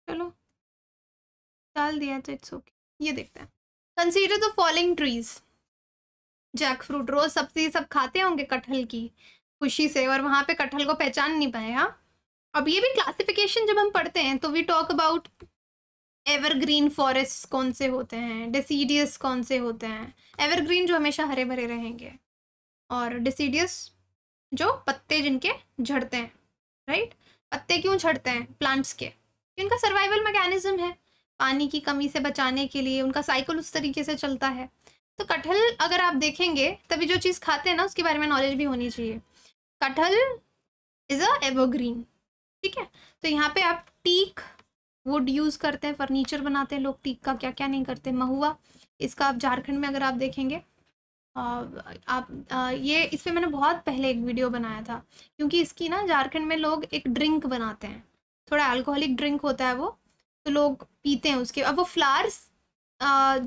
चलो डाल दिया तो it's okay ये देखते हैं consider the following trees jack fruit rose सबसे सब खाते होंगे कटहल की खुशी से और वहाँ पे कटहल को पहचान नहीं पाए हाँ अब ये भी क्लासिफिकेशन जब हम पढ़ते हैं तो we talk about evergreen forest कौन से होते हैं डिसीडियस कौन से होते हैं एवरग्रीन जो हमेशा हरे भरे रहेंगे और डिसीडियस जो पत्ते जिनके झड़ते हैं राइट पत्ते क्यों झड़ते हैं प्लांट्स के इनका सर्वाइवल मैकेनिज्म है पानी की कमी से बचाने के लिए उनका साइकिल उस तरीके से चलता है तो कटहल अगर आप देखेंगे तभी जो चीज़ खाते हैं ना उसके बारे में नॉलेज भी होनी चाहिए कटहल इज अ एवरग्रीन ठीक है तो यहाँ पे आप टीक वुड यूज़ करते हैं फर्नीचर बनाते हैं लोग टीक का क्या क्या नहीं करते महुआ इसका आप झारखंड में अगर आप देखेंगे आप ये इस पर मैंने बहुत पहले एक वीडियो बनाया था क्योंकि इसकी ना झारखंड में लोग एक ड्रिंक बनाते हैं थोड़ा अल्कोहलिक ड्रिंक होता है वो तो लोग पीते हैं उसके अब वो फ्लावर्स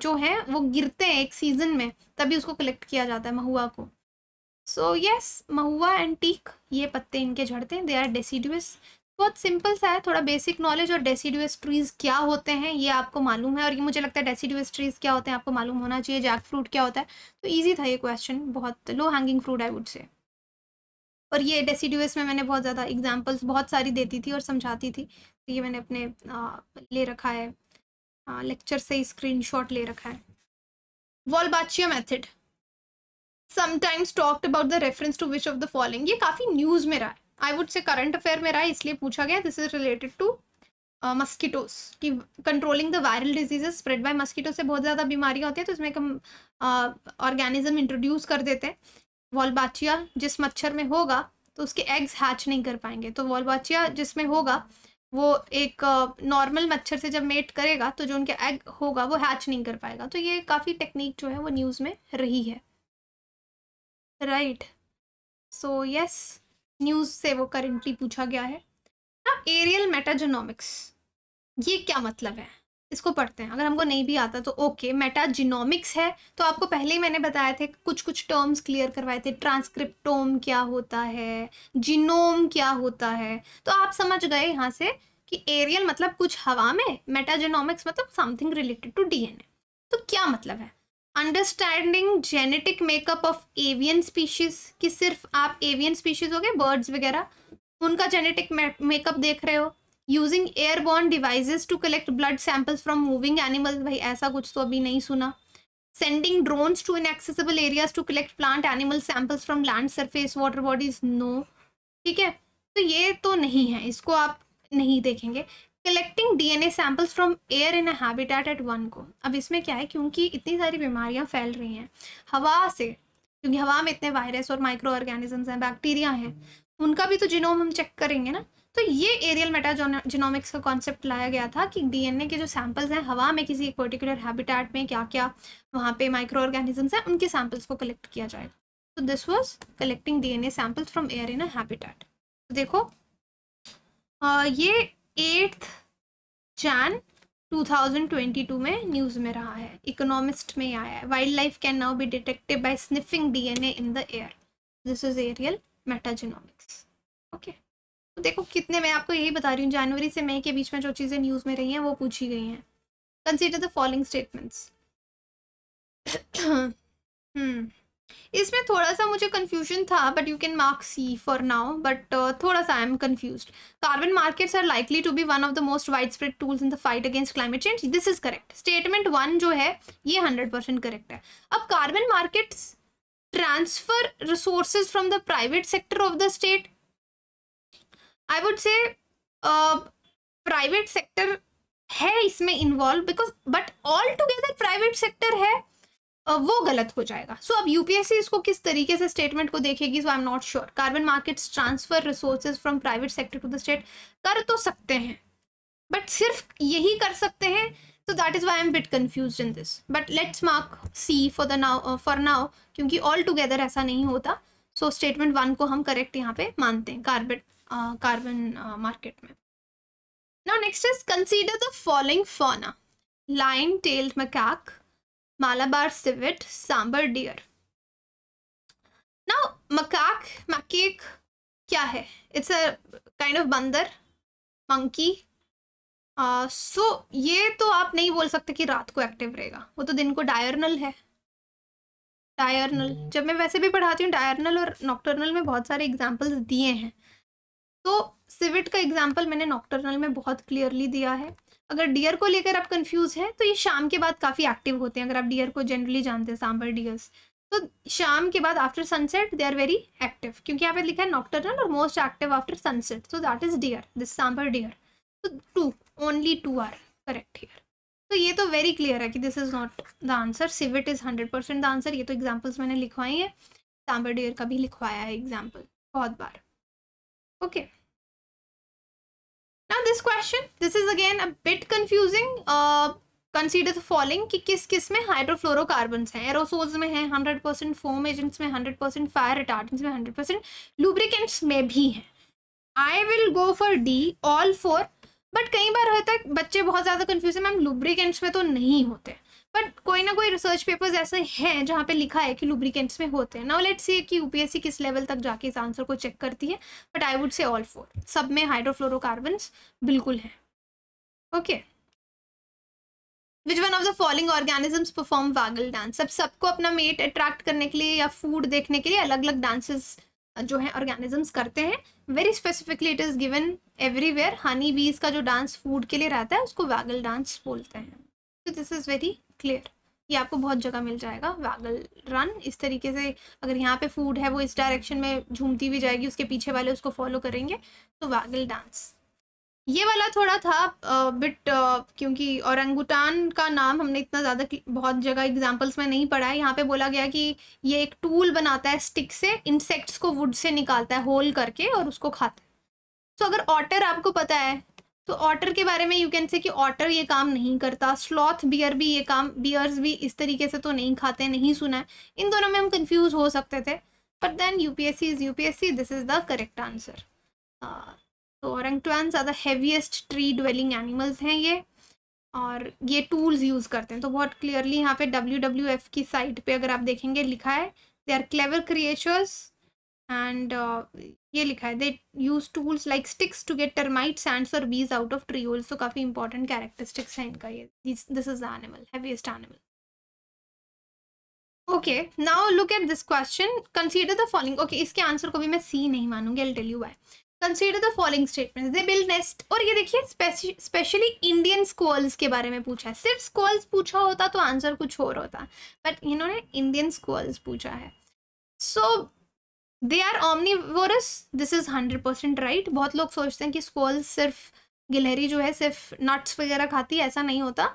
जो हैं वो गिरते हैं एक सीज़न में तभी उसको कलेक्ट किया जाता है महुआ को so yes mahua and teak ये पत्ते इनके झड़ते हैं दे आर डेसीड्यूस बहुत सिंपल सा है थोड़ा बेसिक नॉलेज और डेसीड्यूस ट्रीज़ क्या होते हैं ये आपको मालूम है और ये मुझे लगता है डेसीड्यूस ट्रीज़ क्या होते हैं आपको मालूम होना चाहिए जैक फ्रूट क्या होता है तो ईजी था ये क्वेश्चन बहुत low hanging fruit I would say और ये डेसीडुअस में मैंने बहुत ज़्यादा एग्जाम्पल्स बहुत सारी देती थी और समझाती थी तो ये मैंने अपने आ, ले रखा है लेक्चर से शॉट ले रखा है Wolbachia method sometimes talked about the reference to which of the following ये काफ़ी न्यूज़ में रहा है I would say current affair में रहा है इसलिए पूछा गया this is related to mosquitoes की controlling the viral diseases spread by mosquito से बहुत ज़्यादा बीमारियाँ होती है तो इसमें एक हम ऑर्गेनिज्म इंट्रोड्यूस कर देते हैं वॉलबाचिया जिस मच्छर में होगा तो उसके एग्स हैच नहीं कर पाएंगे तो वॉलबाचिया जिसमें होगा वो एक नॉर्मल मच्छर से जब मेट करेगा तो जो उनके एग होगा वो हैच नहीं कर पाएगा तो ये काफ़ी टेक्निक जो है वो न्यूज़ में रही है राइट सो यस न्यूज़ से वो करेंटली पूछा गया है एरियल मेटाजोनॉमिक्स ये क्या मतलब है इसको पढ़ते हैं अगर हमको नहीं भी आता तो ओके मेटा जिनोमिक्स है तो आपको पहले ही मैंने बताया थे कुछ कुछ टर्म्स क्लियर करवाए थे ट्रांसक्रिप्टोम क्या होता है जिनोम क्या होता है तो आप समझ गए यहाँ से कि एरियल मतलब कुछ हवा में मेटाजेनोमिक्स मतलब समथिंग रिलेटेड टू डी तो क्या मतलब है understanding genetic makeup of avian species कि सिर्फ आप एवियन स्पीशीज हो गए बर्ड्स वगैरह उनका जेनेटिक मेकअप देख रहे हो using airborne devices to collect blood samples from moving animals भाई ऐसा कुछ तो अभी नहीं सुना sending drones to inaccessible areas to collect plant animal samples from land surface water bodies no ठीक है तो ये तो नहीं है इसको आप नहीं देखेंगे collecting D N A samples from air in a habitat at one को अब इसमें क्या है क्योंकि इतनी सारी बीमारियाँ फैल रही हैं हवा से क्योंकि हवा में इतने वायरस और माइक्रो ऑर्गेनिजम्स हैं बैक्टीरिया हैं उनका भी तो जिनोम हम चेक करेंगे ना तो ये एरियल जिनोमिक्स का कॉन्सेप्ट लाया गया था कि डीएनए के जो सैंपल्स हैं हवा में किसी एक पर्टिकुलर हैबिटेट में क्या क्या वहाँ पे माइक्रो ऑर्गेनिजम्स हैं उनके सैंपल्स को कलेक्ट किया जाएगा तो this was collecting DNA samples from air in habitat तो देखो आ, ये एट्थ जैन 2022 में न्यूज़ में रहा है इकोनॉमिस्ट में आया है wildlife can now be detected by sniffing D in the air this is aerial metagenomics okay देखो कितने मैं आपको यही बता रही हूँ जनवरी से मई के बीच में जो चीज़ें न्यूज़ में रही हैं वो पूछी गई हैं कंसिडर द फॉलोइंग स्टेटमेंट्स इसमें थोड़ा सा मुझे कन्फ्यूजन था but you can mark C for now but थोड़ा सा I am confuse carbon markets are likely to be one of the most widespread tools in the fight against climate change this is correct statement one जो है ये hundred percent correct है अब carbon markets transfer resources from the private sector of the state I would say private sector है इसमें involve because but all altogether private sector है uh, वो गलत हो जाएगा सो so, अब यूपीएससी इसको किस तरीके से स्टेटमेंट को देखेगी so I am not sure carbon markets transfer resources from private sector to the state कर तो सकते हैं बट सिर्फ यही कर सकते हैं तो that is why am bit confuse in this but let's mark C for the now for now क्योंकि ऑल टुगेदर ऐसा नहीं होता सो स्टेटमेंट वन को हम करेक्ट यहाँ पे मानते हैं कार्बन कार्बन मार्केट में now next is consider the following फोना lion tailed macaque Malabar civet sambar deer now macaque macaque क्या है इट्स अ काइंड ऑफ बंदर मंकी सो ये तो आप नहीं बोल सकते कि रात को एक्टिव रहेगा वो तो दिन को डायरनल है डायरनल hmm. जब मैं वैसे भी पढ़ाती हूँ डायर्नल और नॉक्टर्नल में बहुत सारे एग्जाम्पल्स दिए हैं तो सिविट का एग्जाम्पल मैंने नॉक्टर्नल में बहुत क्लियरली दिया है अगर डियर को लेकर आप कंफ्यूज हैं तो ये शाम के बाद काफ़ी एक्टिव होते हैं अगर आप डियर को जनरली जानते हैं सांबर डियर्स तो शाम के बाद after sunset they are very active क्योंकि यहाँ पे लिखा है नॉक्टर्नल और most active after sunset so that is deer this sambar deer तो two only two are correct here तो ये तो वेरी क्लियर है कि this is not the answer civet is hundred percent the answer ये तो एग्जाम्पल्स मैंने लिखवाई हैं सांबर डियर का भी लिखवाया है एग्जाम्पल बहुत बार okay okay. This question this is again a bit confusing consider the following कि किस किस में हाइड्रोफ्लोरोकार्बन हैं एरोसोल्स में हैं हंड्रेड परसेंट फोम एजेंट्स में हंड्रेड परसेंट फायर रिटार्डेंट्स में हंड्रेड परसेंट लुब्रिकेंट्स में भी हैं I will go for D all four but कई बार होता है बच्चे बहुत ज़्यादा कन्फ्यूज हैं मैम लुब्रिकेंट्स में तो नहीं होते हैं बट कोई ना कोई रिसर्च पेपर्स ऐसे हैं जहाँ पे लिखा है कि लुब्रिकेंट्स में होते हैं नाउ लेट्स सी कि यूपीएससी किस लेवल तक जाके इस आंसर को चेक करती है but I would say all four सब में हाइड्रोफ्लोरोकार्बन बिल्कुल हैं okay which one of the following organisms perform waggle dance अब सबको अपना मेट अट्रैक्ट करने के लिए या फूड देखने के लिए अलग अलग डांसेस जो है ऑर्गेनिजम्स करते हैं very specifically it is given everywhere honey bees का जो डांस फूड के लिए रहता है उसको वागल डांस बोलते हैं तो दिस इज़ वेरी क्लियर ये आपको बहुत जगह मिल जाएगा वैगल रन इस तरीके से अगर यहाँ पे फूड है वो इस डायरेक्शन में झूमती हुई जाएगी उसके पीछे वाले उसको फॉलो करेंगे तो वैगल डांस ये वाला थोड़ा था बट क्योंकि औरंगुटान का नाम हमने इतना ज़्यादा बहुत जगह एग्जांपल्स में नहीं पढ़ा है यहाँ पे बोला गया कि ये एक टूल बनाता है स्टिक से इंसेक्ट्स को वुड से निकालता है होल करके और उसको खाता है सो तो so, अगर ऑटर आपको पता है तो ऑटर के बारे में यू कैन से कि ऑटर ये काम नहीं करता स्लॉथ बियर भी ये काम बियर्स भी इस तरीके से तो नहीं खाते नहीं सुना है इन दोनों में हम कंफ्यूज हो सकते थे but then UPSC is UPSC this is the correct answer तो are the heaviest tree dwelling animals हैं ये और ये टूल्स यूज़ करते हैं तो बहुत क्लियरली यहाँ पे डब्ल्यू डब्ल्यू एफ की साइट पे अगर आप देखेंगे लिखा है they are clever creatures and ये लिखा है they use tools like sticks to get termite ends और bees out of tree holes तो काफ़ी इंपॉर्टेंट कैरेक्टरिस्टिक्स हैं इनका ये this is animal heaviest animal okay now look at this question consider the following okay इसके आंसर को भी मैं सी नहीं मानूंगी I tell you by consider the following statements they build nest और ये देखिए स्पेशली इंडियन स्कॉल्स के बारे में पूछा है सिर्फ स्कॉल्स पूछा होता तो आंसर कुछ और होता बट इन्होंने इंडियन स्कॉल्स पूछा है सो so, दे आर वोरस this is hundred percent right बहुत लोग सोचते हैं कि स्कॉल सिर्फ गिलहरी जो है सिर्फ नट्स वगैरह खाती है ऐसा नहीं होता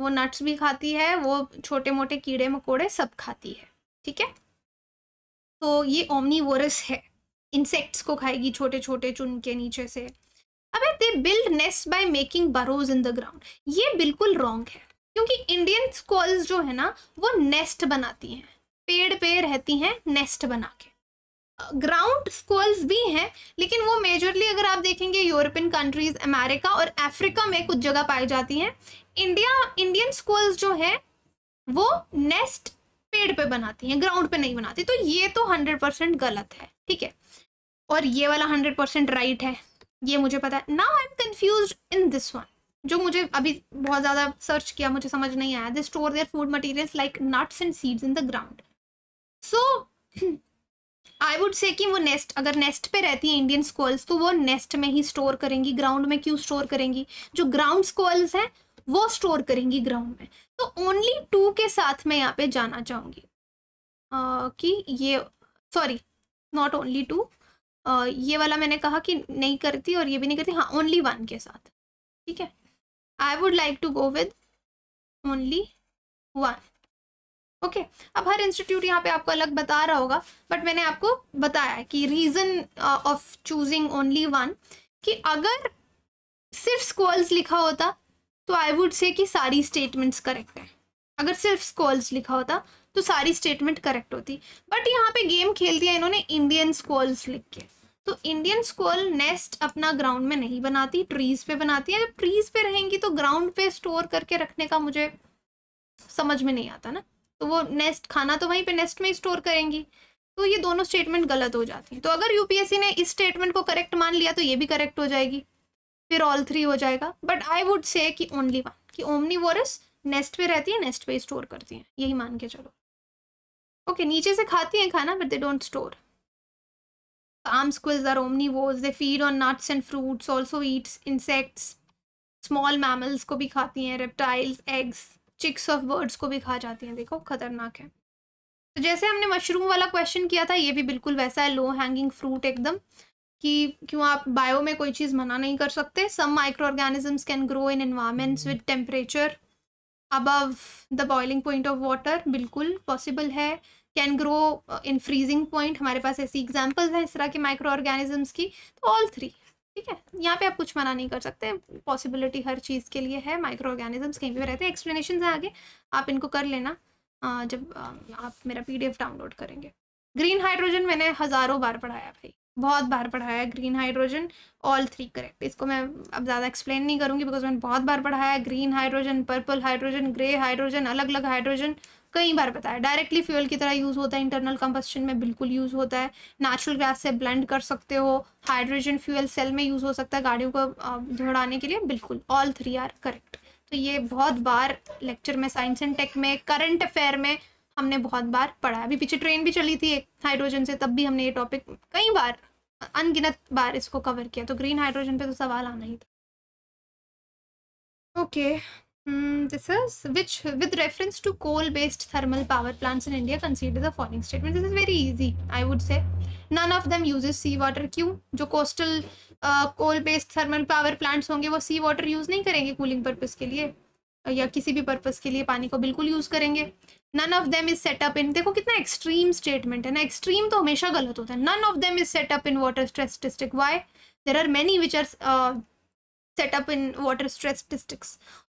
वो नट्स भी खाती है वो छोटे मोटे कीड़े मकोड़े सब खाती है ठीक है तो ये ओमनीवोरस है इंसेक्ट्स को खाएगी छोटे छोटे चुन के नीचे से अब they build nest by making burrows in the ground ये बिल्कुल रॉन्ग है क्योंकि इंडियन स्कॉल्स जो है ना वो नेस्ट बनाती हैं पेड़ पे रहती हैं नेस्ट बना के ग्राउंड स्कूल्स भी हैं लेकिन वो मेजरली अगर आप देखेंगे यूरोपियन कंट्रीज अमेरिका और अफ्रीका में कुछ जगह पाई जाती हैं इंडिया इंडियन स्क्वल्स जो है वो नेस्ट पेड़ पे बनाती हैं ग्राउंड पे नहीं बनाती तो ये तो हंड्रेड परसेंट गलत है ठीक है और ये वाला हंड्रेड परसेंट राइट है ये मुझे पता है now I am confuse in this one जो मुझे अभी बहुत ज़्यादा सर्च किया मुझे समझ नहीं आया they store their food materials like nuts and seeds in the ground so I would say कि वो नेस्ट अगर नेस्ट पे रहती हैं इंडियन स्कॉल्स तो वो नेस्ट में ही स्टोर करेंगी ग्राउंड में क्यों स्टोर करेंगी जो ग्राउंड स्कॉल्स हैं वो स्टोर करेंगी ग्राउंड में तो ओनली टू के साथ मैं यहाँ पे जाना चाहूँगी uh, कि ये सॉरी नॉट ओनली टू ये वाला मैंने कहा कि नहीं करती और ये भी नहीं करती हाँ ओनली वन के साथ ठीक है I would like to go with only one okay अब हर इंस्टीट्यूट यहाँ पे आपको अलग बता रहा होगा बट मैंने आपको बताया कि reason of choosing only one कि अगर सिर्फ स्कॉल्स लिखा होता तो आई वुड से कि सारी स्टेटमेंट्स करेक्ट हैं अगर सिर्फ स्कॉल्स लिखा होता तो सारी स्टेटमेंट करेक्ट होती बट यहाँ पे गेम खेल दिया इन्होंने इंडियन स्कॉल्स लिख के तो इंडियन स्कॉल नेस्ट अपना ग्राउंड में नहीं बनाती ट्रीज पे बनाती है जब ट्रीज पे रहेंगी तो ग्राउंड पे स्टोर करके रखने का मुझे समझ में नहीं आता ना तो वो नेस्ट खाना तो वहीं पे नेस्ट में स्टोर करेंगी तो ये दोनों स्टेटमेंट गलत हो जाती हैं तो अगर यूपीएससी ने इस स्टेटमेंट को करेक्ट मान लिया तो ये भी करेक्ट हो जाएगी फिर ऑल थ्री हो जाएगा बट आई वुड से कि ओनली वन कि ओमनी वोरस नेस्ट पे रहती है नेस्ट पे स्टोर करती हैं यही मान के चलो ओके okay, नीचे से खाती हैं खाना but they don't store arm squirrels are omnivores they feed on nuts and fruits also eats insects small mammals को भी खाती हैं reptiles eggs chicks of birds को भी खा जाती हैं देखो खतरनाक है तो जैसे हमने मशरूम वाला क्वेश्चन किया था ये भी बिल्कुल वैसा है लो हैंगिंग फ्रूट एकदम कि क्यों आप बायो में कोई चीज़ मना नहीं कर सकते some micro organisms can grow in environments with temperature above the boiling point of water बिल्कुल पॉसिबल है can grow in freezing point हमारे पास ऐसी एग्जाम्पल्स हैं इस तरह के माइक्रो ऑर्गेनिजम्स की तो ऑल थ्री ठीक है यहाँ पे आप कुछ मना नहीं कर सकते पॉसिबिलिटी हर चीज़ के लिए है माइक्रो ऑर्गेनिजम्स कहीं भी रहते हैं एक्सप्लेनेशन है आगे आप इनको कर लेना जब आप मेरा पी डाउनलोड करेंगे ग्रीन हाइड्रोजन मैंने हज़ारों बार पढ़ाया भाई बहुत बार पढ़ाया है green hydrogen all three correct इसको मैं अब ज़्यादा एक्सप्लेन नहीं करूँगी बिकॉज मैंने बहुत बार पढ़ाया है green hydrogen purple hydrogen grey hydrogen अलग अलग हाइड्रोजन कई बार बताया डायरेक्टली फ्यूल की तरह यूज़ होता है इंटरनल कंबस्टन में बिल्कुल यूज़ होता है नेचुरल गैस से ब्लेंड कर सकते हो हाइड्रोजन फ्यूल सेल में यूज़ हो सकता है गाड़ियों को दौड़ाने के लिए बिल्कुल ऑल थ्री आर करेक्ट तो ये बहुत बार लेक्चर में साइंस एंड टेक में करंट अफेयर में हमने बहुत बार पढ़ा अभी पीछे ट्रेन भी चली थी एक हाइड्रोजन से तब भी हमने ये टॉपिक कई बार अनगिनत बार इसको कवर किया तो ग्रीन हाइड्रोजन पे तो सवाल आना ही था okay okay. Mm, this is which with reference to coal based thermal power plants in India consider the following statement. This is very easy I would say. None of them uses sea water. क्यों जो coastal uh, coal based thermal power plants होंगे वो sea water use नहीं करेंगे cooling purpose के लिए या किसी भी पर्पज़ के लिए पानी को बिल्कुल यूज़ करेंगे none of them is setup in देखो कितना एक्सट्रीम स्टेटमेंट है ना एक्सट्रीम तो हमेशा गलत होता है none of them is setup in water stress district why there are many which are set up in water stress districts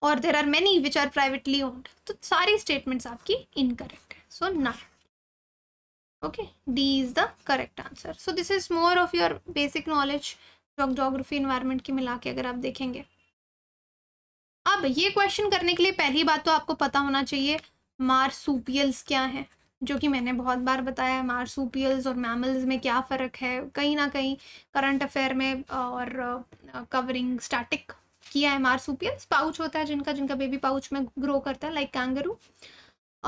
or there are many which are privately owned so sari statements aapki incorrect so none okay d is the correct answer so this is more of your basic knowledge geography environment ki mila ke agar aap dekhenge अब ये question करने के लिए पहली बात तो आपको पता होना चाहिए मार्सूपियल्स क्या हैं जो कि मैंने बहुत बार बताया है मार्सूपियल्स और मैमल्स में क्या फ़र्क है कहीं ना कहीं करंट अफेयर में और कवरिंग स्टैटिक किया है मार्सूपियल्स पाउच होता है जिनका जिनका बेबी पाउच में ग्रो करता है लाइक कैंगरू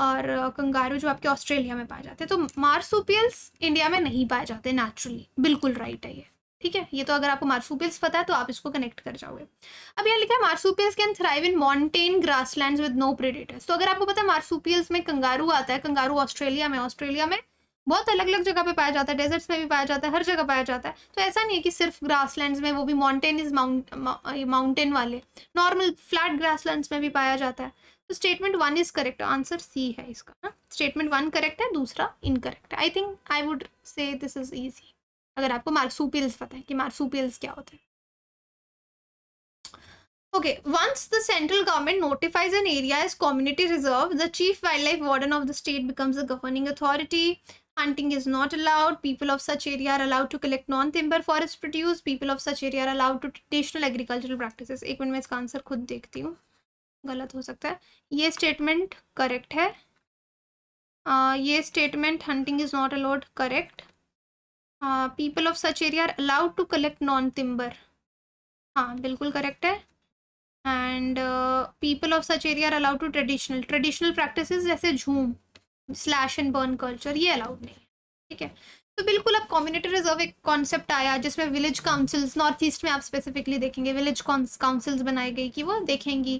और कंगारू जो आपके ऑस्ट्रेलिया में पाए जाते हैं तो मार्सूपियल्स इंडिया में नहीं पाए जाते नेचुरली बिल्कुल राइट है ये ठीक है ये तो अगर आपको मार्सूपियल्स पता है तो आप इसको कनेक्ट कर जाओगे अब यहाँ लिखा है marsupials can thrive in mountain grasslands with no predators तो अगर आपको पता है मार्सूपियल्स में कंगारू आता है कंगारू ऑस्ट्रेलिया में ऑस्ट्रेलिया में बहुत अलग अलग जगह पे पाया जाता है डेजर्ट्स में भी पाया जाता है हर जगह पाया जाता है तो ऐसा नहीं है कि सिर्फ ग्रासलैंड्स में वो भी माउंटेन इज माउंट माउंटेन वाले नॉर्मल फ्लैट लैंड में भी पाया जाता है तो statement one is correct answer C है इसका स्टेटमेंट वन करेक्ट है दूसरा incorrect I think I would say this is easy अगर आपको मार्सूपियल्स पता है कि मार्सूपियल्स क्या होते हैं Okay, once the central government notifies an area as community reserve, the chief wildlife warden of the state becomes the governing authority. Hunting is not allowed. People of such area are allowed to collect non-timber forest produce. People of such area are allowed to traditional agricultural practices. एक minute में इसका answer खुद देखती हूँ गलत हो सकता है ये स्टेटमेंट करेक्ट है आ, ये statement hunting is not allowed correct हाँ people of such area are allowed to collect non timber हाँ बिल्कुल करेक्ट है and people of such area are allowed to traditional traditional practice जैसे jhum slash and burn culture ये allowed नहीं ठीक है तो बिल्कुल अब कम्युनिटी रिजर्व एक कॉन्सेप्ट आया जिसमें विलेज काउंसिल्स नॉर्थ ईस्ट में आप स्पेसिफिकली देखेंगे विलेज काउंसिल्स बनाई गई कि वो देखेंगी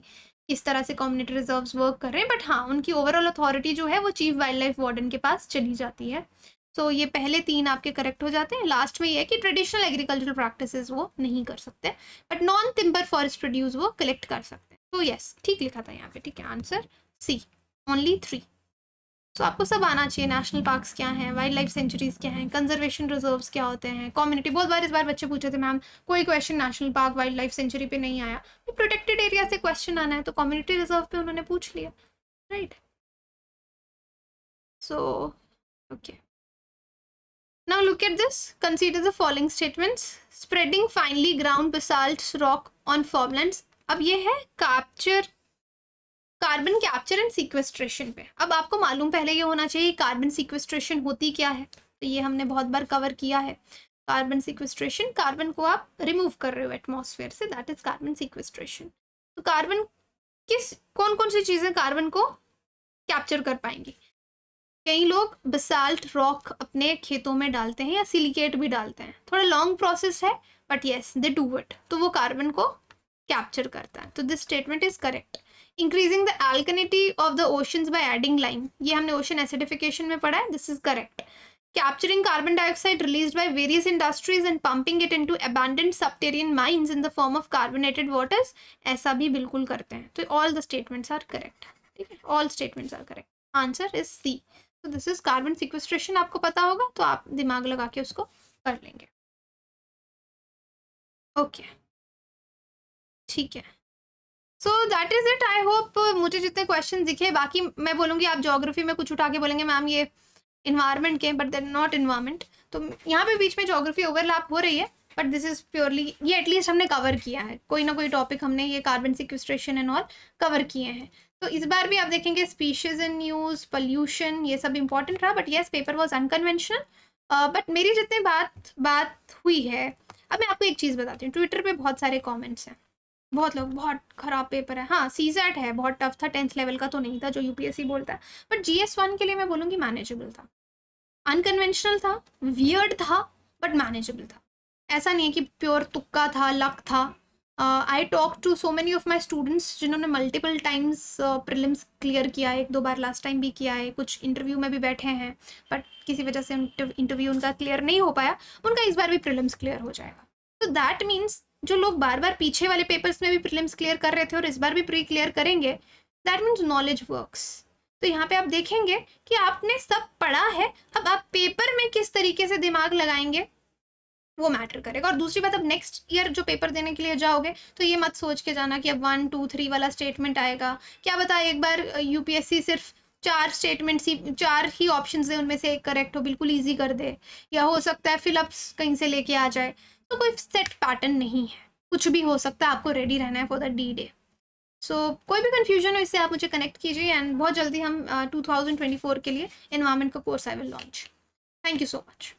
किस तरह से कम्युनिटी रिजर्व वर्क कर रहे हैं बट हाँ उनकी ओवरऑल अथॉरिटी जो है वो चीफ वाइल्ड लाइफ वार्डन के पास चली जाती है तो ये पहले तीन आपके करेक्ट हो जाते हैं लास्ट में ये है कि ट्रेडिशनल एग्रीकल्चरल प्रैक्टिस वो नहीं कर सकते but non timber forest produce वो कलेक्ट कर सकते हैं तो यस ठीक लिखा था यहाँ पे ठीक है answer C only three so आपको सब आना चाहिए नेशनल पार्क्स क्या हैं वाइल्ड लाइफ सेंचुरीज क्या हैं कंजर्वेशन रिजर्व्स क्या होते हैं कम्युनिटी बहुत बार इस बार बच्चे पूछे थे मैम कोई question national park wildlife sanctuary पे नहीं आया तो प्रोटेक्टेड एरिया से क्वेश्चन आना है तो कम्युनिटी रिजर्व पे उन्होंने पूछ लिया right so okay Now look at this. Consider the following statements. Spreading finely ground basalt rock on farmlands. अब ये है capture carbon capture and sequestration पे अब आपको मालूम पहले ये होना चाहिए कार्बन सिक्वेस्ट्रेशन होती क्या है तो ये हमने बहुत बार कवर किया है कार्बन सिक्वेस्ट्रेशन कार्बन को आप रिमूव कर रहे हो एटमॉस्फेयर से दैट इज कार्बन सिक्वेस्ट्रेशन तो कार्बन किस कौन कौन सी चीज़ें कार्बन को कैप्चर कर पाएंगी कई लोग बसाल्ट रॉक अपने खेतों में डालते हैं या सिलिकेट भी डालते हैं थोड़ा लॉन्ग प्रोसेस है but yes they do it तो वो कार्बन को कैप्चर करता है तो this statement is correct increasing the alkalinity of the ocean by adding line ये हमने ओशन एसिडिफिकेशन में पढ़ा है this is correct capturing carbon dioxide release by various industries and pumping it into abandoned subterranean mines in the form of carbonated waters ऐसा भी बिल्कुल करते हैं तो all the statements are correct ठीक है all statements are correct answer is C तो this is carbon sequestration आपको पता होगा तो आप दिमाग लगा के उसको कर लेंगे ओके ठीक है so that is it I hope मुझे जितने क्वेश्चन दिखे बाकी मैं बोलूँगी आप जोग्राफी में कुछ उठा के बोलेंगे मैम ये इन्वायरमेंट के बट देर नॉट इन्वायरमेंट तो यहाँ पे बीच में जोग्राफी ओवरलैप हो रही है बट दिस इज़ प्योरली ये एटलीस्ट हमने कवर किया है कोई ना कोई टॉपिक हमने ये carbon sequestration and all cover किए हैं तो इस बार भी आप देखेंगे स्पीशीज इन न्यूज पॉल्यूशन ये सब इंपॉर्टेंट रहा but yes paper was unconventional but मेरी जितनी बात बात हुई है अब मैं आपको एक चीज़ बताती हूँ ट्विटर पे बहुत सारे कमेंट्स हैं बहुत लोग बहुत खराब पेपर है हाँ सी है बहुत टफ था टेंथ लेवल का तो नहीं था जो यूपीएससी बोलता है बट जी एस वन के लिए मैं बोलूँगी मैनेजेबल था अनकन्वेंशनल था वियर्ड था बट मैनेजेबल था ऐसा नहीं है कि प्योर तुक्का था लक था I talk to so many of my students जिन्होंने मल्टीपल टाइम्स प्रिलिम्स क्लियर किया है एक दो बार लास्ट टाइम भी किया है कुछ इंटरव्यू में भी बैठे हैं बट किसी वजह से इंटरव्यू उनका क्लियर नहीं हो पाया उनका इस बार भी प्रिलिम्स क्लियर हो जाएगा तो दैट मीन्स जो लोग बार बार पीछे वाले पेपर्स में भी प्रिलिम्स क्लियर कर रहे थे और इस बार भी प्री क्लियर करेंगे दैट मीन्स नॉलेज वर्क्स तो यहाँ पे आप देखेंगे कि आपने सब पढ़ा है अब आप पेपर में किस तरीके से दिमाग लगाएंगे वो मैटर करेगा और दूसरी बात अब नेक्स्ट ईयर जो पेपर देने के लिए जाओगे तो ये मत सोच के जाना कि अब वन टू थ्री वाला स्टेटमेंट आएगा क्या बताए एक बार यूपीएससी सिर्फ चार स्टेटमेंट्स ही चार ही ऑप्शन है उनमें से एक करेक्ट हो बिल्कुल ईजी कर दे या हो सकता है फिलअप्स कहीं से लेके आ जाए तो कोई सेट पैटर्न नहीं है कुछ भी हो सकता है आपको रेडी रहना है for the D day so कोई भी कन्फ्यूजन हो इससे आप मुझे कनेक्ट कीजिए एंड बहुत जल्दी हम टू uh, 2024 के लिए इन्वायरमेंट का course I will launch thank you so much